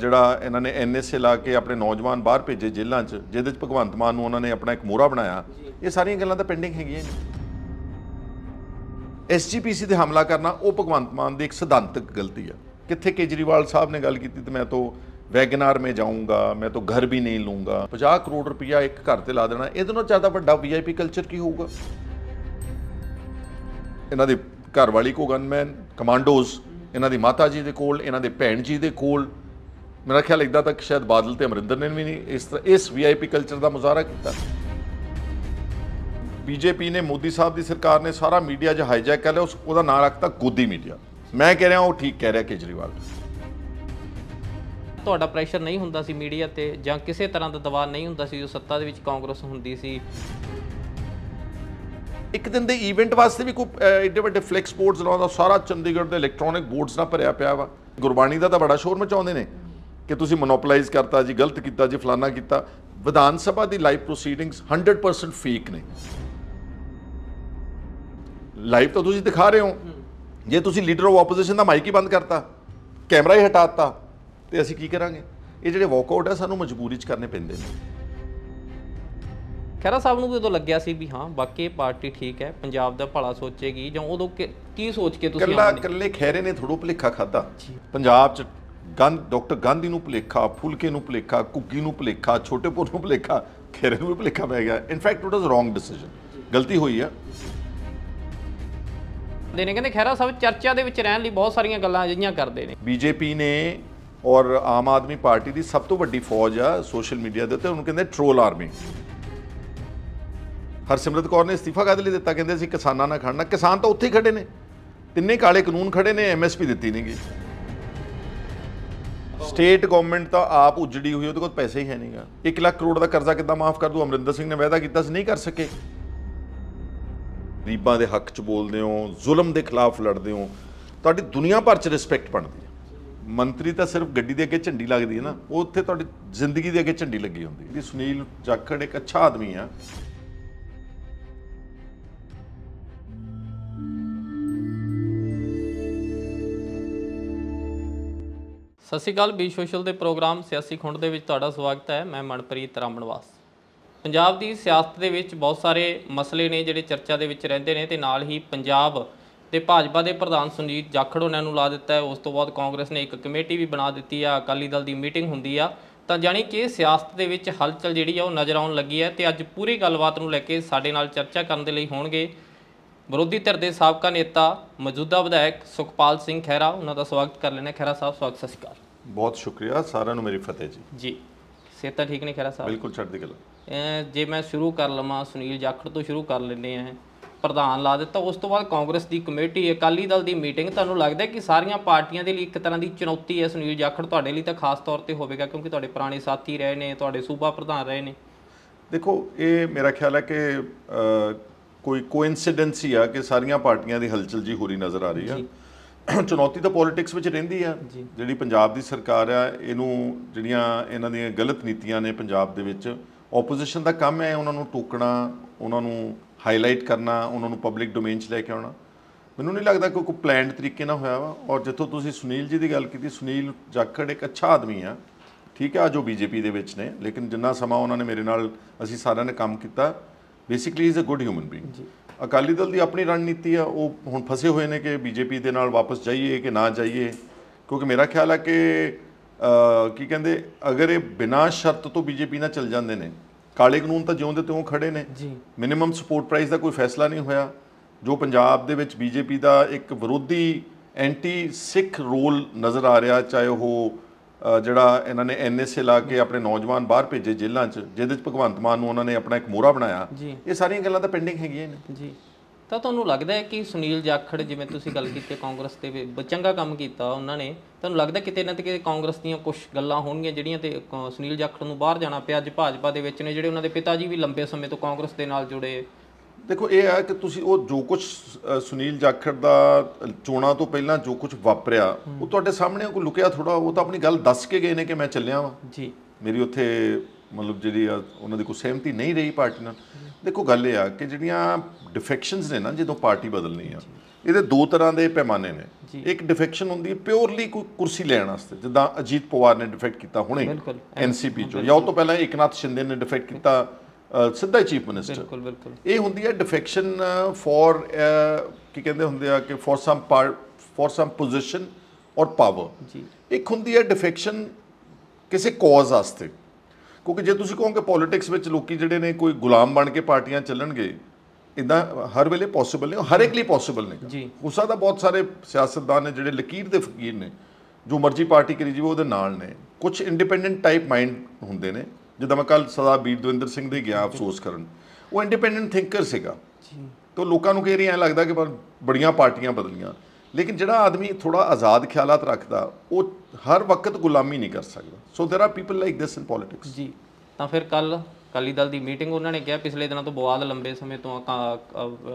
ਜਿਹੜਾ ਇਹਨਾਂ ਨੇ ਐਨਐਸਏ ਲਾ ਕੇ ਆਪਣੇ ਨੌਜਵਾਨ ਬਾਹਰ ਭੇਜੇ ਜੇਲ੍ਹਾਂ 'ਚ ਜਿਹਦੇ 'ਚ ਭਗਵੰਤ ਮਾਨ ਨੂੰ ਉਹਨਾਂ ਨੇ ਆਪਣਾ ਇੱਕ ਮੋਹਰਾ ਬਣਾਇਆ ਇਹ ਸਾਰੀਆਂ ਗੱਲਾਂ ਤਾਂ ਪੈਂਡਿੰਗ ਹੈਗੀਆਂ ਨੇ ਐਸਜੀਪੀਸੀ ਤੇ ਹਮਲਾ ਕਰਨਾ ਉਹ ਭਗਵੰਤ ਮਾਨ ਦੀ ਇੱਕ ਸਿਧਾਂਤਕ ਗਲਤੀ ਆ ਕਿੱਥੇ ਕੇਜਰੀਵਾਲ ਸਾਹਿਬ ਨੇ ਗੱਲ ਕੀਤੀ ਤੇ ਮੈਂ ਤੋਂ ਵੈਗਨਾਰ ਮੇ ਜਾਊਂਗਾ ਮੈਂ ਤੋਂ ਘਰ ਵੀ ਨਹੀਂ ਲੂੰਗਾ 50 ਕਰੋੜ ਰੁਪਇਆ ਇੱਕ ਘਰ ਤੇ ਲਾ ਦੇਣਾ ਇਹਦੇ ਨਾਲੋਂ ਜ਼ਿਆਦਾ ਵੱਡਾ ਵੀਆਈਪੀ ਕਲਚਰ ਕੀ ਹੋਊਗਾ ਇਹਨਾਂ ਦੇ ਘਰ ਵਾਲੀ ਕੋ ਗਨਮੈਨ ਕਮਾਂਡੋਜ਼ ਇਹਨਾਂ ਦੀ ਮਾਤਾ ਜੀ ਦੇ ਕੋਲ ਇਹਨਾਂ ਦੇ ਭੈਣ ਜੀ ਦੇ ਕੋਲ ਮੇਰਾ ਖਿਆਲ ਇਦਾਂ ਤੱਕ ਸ਼ਾਇਦ ਬਾਦਲ ਤੇ ਅਮਰਿੰਦਰ ਨੇ ਵੀ ਨਹੀਂ ਇਸ ਤਰ੍ਹਾਂ ਇਸ ਵੀਆਈਪੀ ਕਲਚਰ ਦਾ ਮੁਜ਼ਾਹਰਾ ਕੀਤਾ ਬੀਜੇਪੀ ਨੇ ਮੋਦੀ ਸਾਹਿਬ ਦੀ ਸਰਕਾਰ ਨੇ ਸਾਰਾ ਮੀਡੀਆ 'ਚ ਹਾਈਜੈਕ ਕਰ ਲਿਆ ਉਸ ਉਹਦਾ ਨਾਂ ਰੱਖਤਾ ਗੋਦੀ ਮੀਡੀਆ ਮੈਂ ਕਹਿ ਰਿਹਾ ਉਹ ਠੀਕ ਕਹਿ ਰਿਹਾ ਕੇਜਰੀਵਾਲ ਤੁਹਾਡਾ ਪ੍ਰੈਸ਼ਰ ਨਹੀਂ ਹੁੰਦਾ ਸੀ ਮੀਡੀਆ ਤੇ ਜਾਂ ਕਿਸੇ ਤਰ੍ਹਾਂ ਦਾ ਦਬਾਅ ਨਹੀਂ ਹੁੰਦਾ ਸੀ ਜੋ ਸੱਤਾ ਦੇ ਵਿੱਚ ਕਾਂਗਰਸ ਹੁੰਦੀ ਸੀ ਇੱਕ ਦਿਨ ਦੇ ਇਵੈਂਟ ਵਾਸਤੇ ਵੀ ਕੋਈ ਐਡੇ ਵੱਡੇ ਫਲੈਕਸ ਬੋਰਡਸ ਲਾਉਂਦਾ ਸਾਰਾ ਚੰਡੀਗੜ੍ਹ ਦੇ ਇਲੈਕਟ੍ਰੋਨਿਕ ਬੋਰਡਸ ਨਾਲ ਭਰਿਆ ਪਿਆ ਵਾ ਗੁਰਬਾਣੀ ਦਾ ਤਾਂ ਬੜਾ ਸ਼ੋਰ ਮਚਾਉਂਦੇ ਨੇ ਕਿ ਤੁਸੀਂ ਮੋਨੋਪੋਲਾਈਜ਼ ਕਰਤਾ ਜੀ ਗਲਤ ਕੀਤਾ ਜੀ ਫਲਾਨਾ ਕੀਤਾ ਵਿਧਾਨ ਸਭਾ ਦੀ ਲਾਈਵ ਪ੍ਰੋਸੀਡਿੰਗਸ 100% ਫੇਕ ਨੇ ਲਾਈਵ ਤਾਂ ਤੁਸੀਂ ਦਿਖਾ ਰਹੇ ਹੋ ਜੇ ਤੁਸੀਂ ਲੀਡਰ ਆਫ ਆਪੋਜੀਸ਼ਨ ਦਾ ਮਾਈਕ ਹੀ ਬੰਦ ਕਰਤਾ ਕੈਮਰਾ ਹੀ ਹਟਾਤਾ ਤੇ ਅਸੀਂ ਕੀ ਕਰਾਂਗੇ ਇਹ ਜਿਹੜੇ ਵਾਕਆਊਟ ਆ ਸਾਨੂੰ ਮਜਬੂਰੀ 'ਚ ਕਰਨੇ ਪੈਂਦੇ ਨੇ ਖੈਰਾ ਸਾਹਿਬ ਨੂੰ ਵੀ ਉਦੋਂ ਲੱਗਿਆ ਸੀ ਵੀ ਹਾਂ ਵਾਕਈ ਪਾਰਟੀ ਠੀਕ ਹੈ ਪੰਜਾਬ ਦਾ ਭਲਾ ਸੋਚੇਗੀ ਜਾਂ ਉਦੋਂ ਕੀ ਸੋਚ ਕੇ ਤੁਸੀਂ ਕੱਲਾ ਕੱਲੇ ਖੈਰੇ ਨੇ ਥੋੜੋ ਭਲੇਖਾ ਖਾਦਾ ਪੰਜਾਬ 'ਚ ਗੰਦ ਡਾਕਟਰ ਗਾਂਧੀ ਨੂੰ ਭਲੇਖਾ ਫੁਲਕੇ ਨੂੰ ਭਲੇਖਾ ਕੁੱਕੀ ਨੂੰ ਭਲੇਖਾ ਪੁੱਤ ਨੂੰ ਭਲੇਖਾ ਖੇਰੇ ਨੂੰ ਭਲੇਖਾ ਪੈ ਗਿਆ in fact it was wrong decision ਗਲਤੀ ਹੋਈ ਆ ਦੇ ਨੇ ਕਹਿੰਦੇ ਖੈਰਾ ਸਾਹਿਬ ਚਰਚਾ ਦੇ ਵਿੱਚ ਰਹਿਣ ਲਈ ਬਹੁਤ ਸਾਰੀਆਂ ਗੱਲਾਂ ਅਜਿਹੀਆਂ ਕਰਦੇ ਨੇ ਬੀਜੇਪੀ ਨੇ ਔਰ ਆਮ ਆਦਮੀ ਪਾਰਟੀ ਦੀ ਸਭ ਤੋਂ ਵੱਡੀ ਫੌਜ ਆ ਸੋਸ਼ਲ ਮੀਡੀਆ ਦੇ ਉੱਤੇ ਉਹਨੂੰ ਕਹਿੰਦੇ ਟ੍ਰੋਲ ਆਰਮੀ ਹਰਸਿਮਰਤ ਕੌਰ ਨੇ ਅਸਤੀਫਾ ਕਾਹਦੇ ਲਈ ਦਿੱਤਾ ਕਹਿੰਦੇ ਸੀ ਕਿਸਾਨਾਂ ਨਾਲ ਖੜਨਾ ਕਿਸਾਨ ਤਾਂ ਉੱਥੇ ਹੀ ਖੜੇ ਨੇ ਤਿੰਨੇ ਕਾਲੇ ਕਾਨੂੰਨ ਖੜੇ ਨੇ ਐਮਐਸਪੀ ਦਿੱਤੀ ਨਹੀਂ ਗਈ ਸਟੇਟ ਗਵਰਨਮੈਂਟ ਤਾਂ ਆਪ ਉਜੜੀ ਹੋਈ ਉਹਦੇ ਕੋਲ ਪੈਸੇ ਹੀ ਹੈ ਨਹੀਂਗਾ 1 ਲੱਖ ਕਰੋੜ ਦਾ ਕਰਜ਼ਾ ਕਿੱਦਾਂ ਮਾਫ ਕਰ ਦੂ ਅਮਰਿੰਦਰ ਸਿੰਘ ਨੇ ਵਾਅਦਾ ਕੀਤਾ ਸੀ ਨਹੀਂ ਕਰ ਸਕੇ ਗਰੀਬਾਂ ਦੇ ਹੱਕ 'ਚ ਬੋਲਦੇ ਹੋ ਜ਼ੁਲਮ ਦੇ ਖਿਲਾਫ ਲੜਦੇ ਹੋ ਤੁਹਾਡੀ ਦੁਨੀਆ ਭਰ 'ਚ ਰਿਸਪੈਕਟ ਬਣਦੀ ਹੈ ਮੰਤਰੀ ਤਾਂ ਸਿਰਫ ਗੱਡੀ ਦੇ ਅੱਗੇ ਝੰਡੀ ਲੱਗਦੀ ਹੈ ਨਾ ਉਹ ਉੱਥੇ ਤੁਹਾਡੀ ਜ਼ਿੰਦਗੀ ਦੇ ਅੱਗੇ ਝੰਡੀ ਲੱਗੀ ਹੁੰਦੀ ਹੈ ਸੁਨੀਲ ਜਾਖੜ ਇੱਕ ਅੱਛਾ ਆਦਮੀ ਆ ਸਤਿ ਸ਼੍ਰੀ ਅਕਾਲ ਬੀ ਸੋਸ਼ਲ ਦੇ ਪ੍ਰੋਗਰਾਮ ਸਿਆਸੀ ਖੁੰਡ ਦੇ ਵਿੱਚ ਤੁਹਾਡਾ ਸਵਾਗਤ ਹੈ ਮੈਂ ਮਨਪ੍ਰੀਤ ਰਾਮਣਵਾਸ ਪੰਜਾਬ ਦੀ ਸਿਆਸਤ ਦੇ ਵਿੱਚ ਬਹੁਤ ਸਾਰੇ ਮਸਲੇ ਨੇ ਜਿਹੜੇ ਚਰਚਾ ਦੇ ਵਿੱਚ ਰਹਿੰਦੇ ਨੇ ਤੇ ਨਾਲ ਹੀ ਪੰਜਾਬ ਤੇ ਭਾਜਪਾ ਦੇ ਪ੍ਰਧਾਨ ਸੁਨੀਤ ਜਾਖੜ ਉਹਨਾਂ ਨੂੰ ਲਾ ਦਿੱਤਾ ਹੈ ਉਸ ਤੋਂ ਬਾਅਦ ਕਾਂਗਰਸ ਨੇ ਇੱਕ ਕਮੇਟੀ ਵੀ ਬਣਾ ਦਿੱਤੀ ਆ ਅਕਾਲੀ ਦਲ ਦੀ ਮੀਟਿੰਗ ਹੁੰਦੀ ਆ ਤਾਂ ਜਾਨੀ ਕਿ ਸਿਆਸਤ ਦੇ ਵਿੱਚ ਹਲਚਲ ਜਿਹੜੀ ਆ ਉਹ ਨਜ਼ਰ ਆਉਣ ਲੱਗੀ ਹੈ ਤੇ ਅੱਜ ਪੂਰੀ ਗੱਲਬਾਤ ਨੂੰ ਲੈ ਕੇ ਸਾਡੇ ਨਾਲ ਚਰਚਾ ਕਰਨ ਦੇ ਲਈ ਹੋਣਗੇ ਵਿਰੋਧੀ ਧਿਰ ਦੇ ਸਾਬਕਾ ਨੇਤਾ ਮੌਜੂਦਾ ਵਿਧਾਇਕ ਸੁਖਪਾਲ ਸਿੰਘ ਖਹਿਰਾ ਉਹਨਾਂ ਦਾ ਸਵਾਗਤ ਕਰ ਲੈਣਾ ਖਹਿਰਾ ਸਾਹਿਬ ਸਵਾਗਤ ਸਤਿ ਸ਼੍ਰੀ ਅਕਾਲ ਬਹੁਤ ਸ਼ੁਕਰੀਆ ਸਾਰਿਆਂ ਨੂੰ ਮੇਰੀ ਫਤਿਹ ਜੀ ਜੀ ਸਿਹਤਾਂ ਠੀਕ ਨੇ ਖਹਿਰਾ ਸਾਹਿਬ ਬਿਲਕੁਲ ਛੱਡ ਦੀ ਗੱਲ ਜੇ ਮੈਂ ਸ਼ੁਰੂ ਕਰ ਲਵਾਂ ਸੁਨੀਲ ਜਾਖੜ ਤੋਂ ਸ਼ੁਰੂ ਕਰ ਲੈਂਦੇ ਆ ਪ੍ਰਧਾਨ ਲਾ ਦਿੱਤਾ ਉਸ ਤੋਂ ਬਾਅਦ ਕਾਂਗਰਸ ਦੀ ਕਮੇਟੀ ਅਕਾਲੀ ਦਲ ਦੀ ਮੀਟਿੰਗ ਤੁਹਾਨੂੰ ਲੱਗਦਾ ਕਿ ਸਾਰੀਆਂ ਪਾਰਟੀਆਂ ਦੇ ਲਈ ਇੱਕ ਤਰ੍ਹਾਂ ਦੀ ਚੁਣੌਤੀ ਹੈ ਸੁਨੀਲ ਜਾਖੜ ਤੁਹਾਡੇ ਲਈ ਤਾਂ ਖਾਸ ਤੌਰ ਤੇ ਹੋਵੇਗਾ ਕਿਉਂਕਿ ਤੁਹਾਡੇ ਪੁਰਾਣੇ ਸਾਥੀ ਰਹੇ ਨੇ ਤੁਹਾਡੇ ਸੂਬਾ ਪ੍ਰਧਾਨ ਰਹੇ ਨੇ ਦੇਖੋ ਇਹ ਮੇਰਾ ਖਿਆਲ ਹੈ ਕਿ ਕੋਈ ਕੋਇਨਸੀਡੈਂਸ ਹੀ ਆ ਕਿ ਸਾਰੀਆਂ ਪਾਰਟੀਆਂ ਦੀ ਹਲਚਲ ਜੀ ਹੋ ਰਹੀ ਨਜ਼ਰ ਆ ਰਹੀ ਆ ਚੁਣੌਤੀ ਤਾਂ ਪੋਲਿਟਿਕਸ ਵਿੱਚ ਰਹਿੰਦੀ ਆ ਜਿਹੜੀ ਪੰਜਾਬ ਦੀ ਸਰਕਾਰ ਆ ਇਹਨੂੰ ਜਿਹੜੀਆਂ ਇਹਨਾਂ ਦੀਆਂ ਗਲਤ ਨੀਤੀਆਂ ਨੇ ਪੰਜਾਬ ਦੇ ਵਿੱਚ ਆਪੋਜੀਸ਼ਨ ਦਾ ਕੰਮ ਹੈ ਉਹਨਾਂ ਨੂੰ ਟੋਕਣਾ ਉਹਨਾਂ ਨੂੰ ਹਾਈਲਾਈਟ ਕਰਨਾ ਉਹਨਾਂ ਨੂੰ ਪਬਲਿਕ ਡੋਮੇਨ 'ਚ ਲੈ ਕੇ ਆਉਣਾ ਮੈਨੂੰ ਨਹੀਂ ਲੱਗਦਾ ਕੋਈ ਕੋਈ ਪਲਾਨਡ ਤਰੀਕੇ ਨਾਲ ਹੋਇਆ ਵਾ ਔਰ ਜਿੱਥੋਂ ਤੁਸੀਂ ਸੁਨੀਲ ਜੀ ਦੀ ਗੱਲ ਕੀਤੀ ਸੁਨੀਲ ਜਾਖੜ ਇੱਕ ਅੱਛਾ ਆਦਮੀ ਆ ਠੀਕ ਹੈ ਜੋ ਉਹ ਬੀਜੇਪੀ ਦੇ ਵਿੱਚ ਨੇ ਲੇਕਿਨ ਜਿੰਨਾ ਸਮਾਂ ਉਹਨਾਂ ਨੇ ਮੇਰੇ ਨਾਲ ਅਸੀਂ ਸਾਰਿਆਂ ਨੇ ਕੰਮ ਕੀਤਾ basically is a good human being Akali Dal ਦੀ ਆਪਣੀ ਰਣਨੀਤੀ ਆ ਉਹ ਹੁਣ ਫਸੇ ਹੋਏ ਨੇ ਕਿ ਬੀਜੇਪੀ ਦੇ ਨਾਲ ਵਾਪਸ ਜਾਈਏ ਕਿ ਨਾ ਜਾਈਏ ਕਿਉਂਕਿ ਮੇਰਾ ਖਿਆਲ ਆ ਕਿ ਕੀ ਕਹਿੰਦੇ ਅਗਰ ਇਹ ਬਿਨਾਂ ਸ਼ਰਤ ਤੋਂ ਬੀਜੇਪੀ ਨਾਲ ਚੱਲ ਜਾਂਦੇ ਨੇ ਕਾਲੇ ਕਾਨੂੰਨ ਤਾਂ ਜਿਉਂਦੇ ਤਿਉਂ ਖੜੇ ਨੇ ਜੀ ਮਿਨਿਮਮ ਸਪੋਰਟ ਪ੍ਰਾਈਸ ਦਾ ਕੋਈ ਫੈਸਲਾ ਨਹੀਂ ਹੋਇਆ ਜੋ ਪੰਜਾਬ ਦੇ ਵਿੱਚ ਬੀਜੇਪੀ ਦਾ ਇੱਕ ਵਿਰੋਧੀ ਐਂਟੀ ਸਿੱਖ ਰੋਲ ਨਜ਼ਰ ਆ ਰਿਹਾ ਚਾਹੇ ਉਹ ਜਿਹੜਾ ਇਹਨਾਂ ਨੇ ਐਨਐਸਏ ਲਾ ਕੇ ਆਪਣੇ ਨੌਜਵਾਨ ਬਾਹਰ ਭੇਜੇ ਜੇਲ੍ਹਾਂ 'ਚ ਜਿਹਦੇ 'ਚ ਭਗਵੰਤ ਮਾਨ ਨੂੰ ਉਹਨਾਂ ਨੇ ਆਪਣਾ ਇੱਕ ਮੋਹਰਾ ਬਣਾਇਆ ਇਹ ਸਾਰੀਆਂ ਗੱਲਾਂ ਤਾਂ ਪੈਂਡਿੰਗ ਹੈਗੀਆਂ ਨੇ ਜੀ ਤਾਂ ਤੁਹਾਨੂੰ ਲੱਗਦਾ ਹੈ ਕਿ ਸੁਨੀਲ ਜਾਖੜ ਜਿਵੇਂ ਤੁਸੀਂ ਗੱਲ ਕੀਤੀ ਕਾਂਗਰਸ ਤੇ ਚੰਗਾ ਕੰਮ ਕੀਤਾ ਉਹਨਾਂ ਨੇ ਤੁਹਾਨੂੰ ਲੱਗਦਾ ਕਿਤੇ ਨਾ ਕਿਤੇ ਕਾਂਗਰਸ ਦੀਆਂ ਕੁਝ ਗੱਲਾਂ ਹੋਣਗੀਆਂ ਜਿਹੜੀਆਂ ਤੇ ਸੁਨੀਲ ਜਾਖੜ ਨੂੰ ਬਾਹਰ ਜਾਣਾ ਪਿਆ ਅੱਜ ਭਾਜਪਾ ਦੇ ਵਿੱਚ ਨੇ ਜਿਹੜੇ ਉਹਨਾਂ ਦੇ ਪਿਤਾ ਜੀ ਵੀ ਲੰਬੇ ਸਮੇਂ ਤੋਂ ਕਾਂਗਰਸ ਦੇ ਨਾਲ ਜੁੜੇ ਦੇਖੋ ਇਹ ਹੈ ਕਿ ਤੁਸੀਂ ਉਹ ਜੋ ਕੁਝ ਸੁਨੀਲ ਜਾਖੜ ਦਾ ਚੋਣਾ ਤੋਂ ਪਹਿਲਾਂ ਜੋ ਕੁਝ ਵਾਪਰਿਆ ਉਹ ਤੁਹਾਡੇ ਸਾਹਮਣੇ ਕੋ ਲੁਕਿਆ ਥੋੜਾ ਉਹ ਤਾਂ ਆਪਣੀ ਗੱਲ ਦੱਸ ਕੇ ਗਏ ਨੇ ਕਿ ਮੈਂ ਚੱਲਿਆ ਵਾਂ ਜੀ ਮੇਰੀ ਉੱਥੇ ਮਤਲਬ ਜਿਹੜੀ ਉਹਨਾਂ ਦੀ ਕੋ ਸਹਿਮਤੀ ਨਹੀਂ ਰਹੀ ਪਾਰਟੀ ਨਾਲ ਦੇਖੋ ਗੱਲ ਇਹ ਆ ਕਿ ਜਿਹੜੀਆਂ ਡਿਫੈਕਸ਼ਨਸ ਨੇ ਨਾ ਜਦੋਂ ਪਾਰਟੀ ਬਦਲਣੀ ਆ ਇਹਦੇ ਦੋ ਤਰ੍ਹਾਂ ਦੇ ਪੈਮਾਨੇ ਨੇ ਇੱਕ ਡਿਫੈਕਸ਼ਨ ਹੁੰਦੀ ਹੈ ਪਿਓਰਲੀ ਕੋਈ ਕੁਰਸੀ ਲੈਣ ਵਾਸਤੇ ਜਿੱਦਾਂ ਅਜੀਤ ਪਵਾਰ ਨੇ ਡਿਫੈਕਟ ਕੀਤਾ ਹੁਣੇ ਐਨਸੀਪੀ ਚੋਂ ਜਾਂ ਉਹ ਤੋਂ ਪਹਿਲਾਂ ਇਕਨਾਥ ਸ਼ਿੰਦੇ ਨੇ ਡਿਫੈਕਟ ਕੀਤਾ ਸਿੱਧਾ ਚੀਫ ਮਿਨਿਸਟਰ ਬਿਲਕੁਲ ਬਿਲਕੁਲ ਇਹ ਹੁੰਦੀ ਹੈ ਡਿਫੈਕਸ਼ਨ ਫॉर ਕੀ ਕਹਿੰਦੇ ਹੁੰਦੇ ਆ ਕਿ for some for some position or power ਜੀ ਇੱਕ ਹੁੰਦੀ ਹੈ ਡਿਫੈਕਸ਼ਨ ਕਿਸੇ ਕੌਜ਼ ਵਾਸਤੇ ਕਿਉਂਕਿ ਜੇ ਤੁਸੀਂ ਕਹੋਗੇ ਪੋਲਿਟਿਕਸ ਵਿੱਚ ਲੋਕੀ ਜਿਹੜੇ ਨੇ ਕੋਈ ਗੁਲਾਮ ਬਣ ਕੇ ਪਾਰਟੀਆਂ ਚੱਲਣਗੇ ਇਦਾਂ ਹਰ ਵੇਲੇ ਪੋਸੀਬਲ ਨਹੀਂ ਹਰ ਇੱਕ ਲਈ ਪੋਸੀਬਲ ਨਹੀਂ ਜੀ ਉਸਾ ਦਾ ਬਹੁਤ ਸਾਰੇ ਸਿਆਸਤਦਾਨ ਨੇ ਜਿਹੜੇ ਲਕੀਰ ਦੇ ਫਕੀਰ ਨੇ ਜੋ ਮਰਜ਼ੀ ਪਾਰਟੀ ਕਰੀ ਜੀ ਉਹਦੇ ਨਾਲ ਨੇ ਕੁਝ ਇੰਡੀਪੈਂਡੈਂਟ ਟਾਈਪ ਮਾਈਂਡ ਹੁੰਦੇ ਨੇ ਜਿੱਦਾਂ ਮੈਂ ਕੱਲ ਸਦਾ ਬੀਰ ਦਵਿੰਦਰ ਸਿੰਘ ਦੇ ਗਿਆ ਅਫਸੋਸ ਕਰਨ ਉਹ ਇੰਡੀਪੈਂਡੈਂਟ ਥਿੰਕਰ ਸੀਗਾ ਜੀ ਤੋਂ ਲੋਕਾਂ ਨੂੰ ਕਹਿ ਰਹੀ ਐ ਲੱਗਦਾ ਕਿ ਬੜੀਆਂ ਪਾਰਟੀਆਂ ਬਦਲੀਆਂ ਲੇਕਿਨ ਜਿਹੜਾ ਆਦਮੀ ਥੋੜਾ ਆਜ਼ਾਦ ਖਿਆਲਤ ਰੱਖਦਾ ਉਹ ਹਰ ਵਕਤ ਗੁਲਾਮੀ ਨਹੀਂ ਕਰ ਸਕਦਾ so there are people like this in politics ਜੀ ਤਾਂ ਫਿਰ ਕੱਲ ਕਾਲੀ ਦਲ ਦੀ ਮੀਟਿੰਗ ਉਹਨਾਂ ਨੇ ਕਿਹਾ ਪਿਛਲੇ ਦਿਨਾਂ ਤੋਂ ਬਵਾਦ ਲੰਬੇ ਸਮੇਂ ਤੋਂ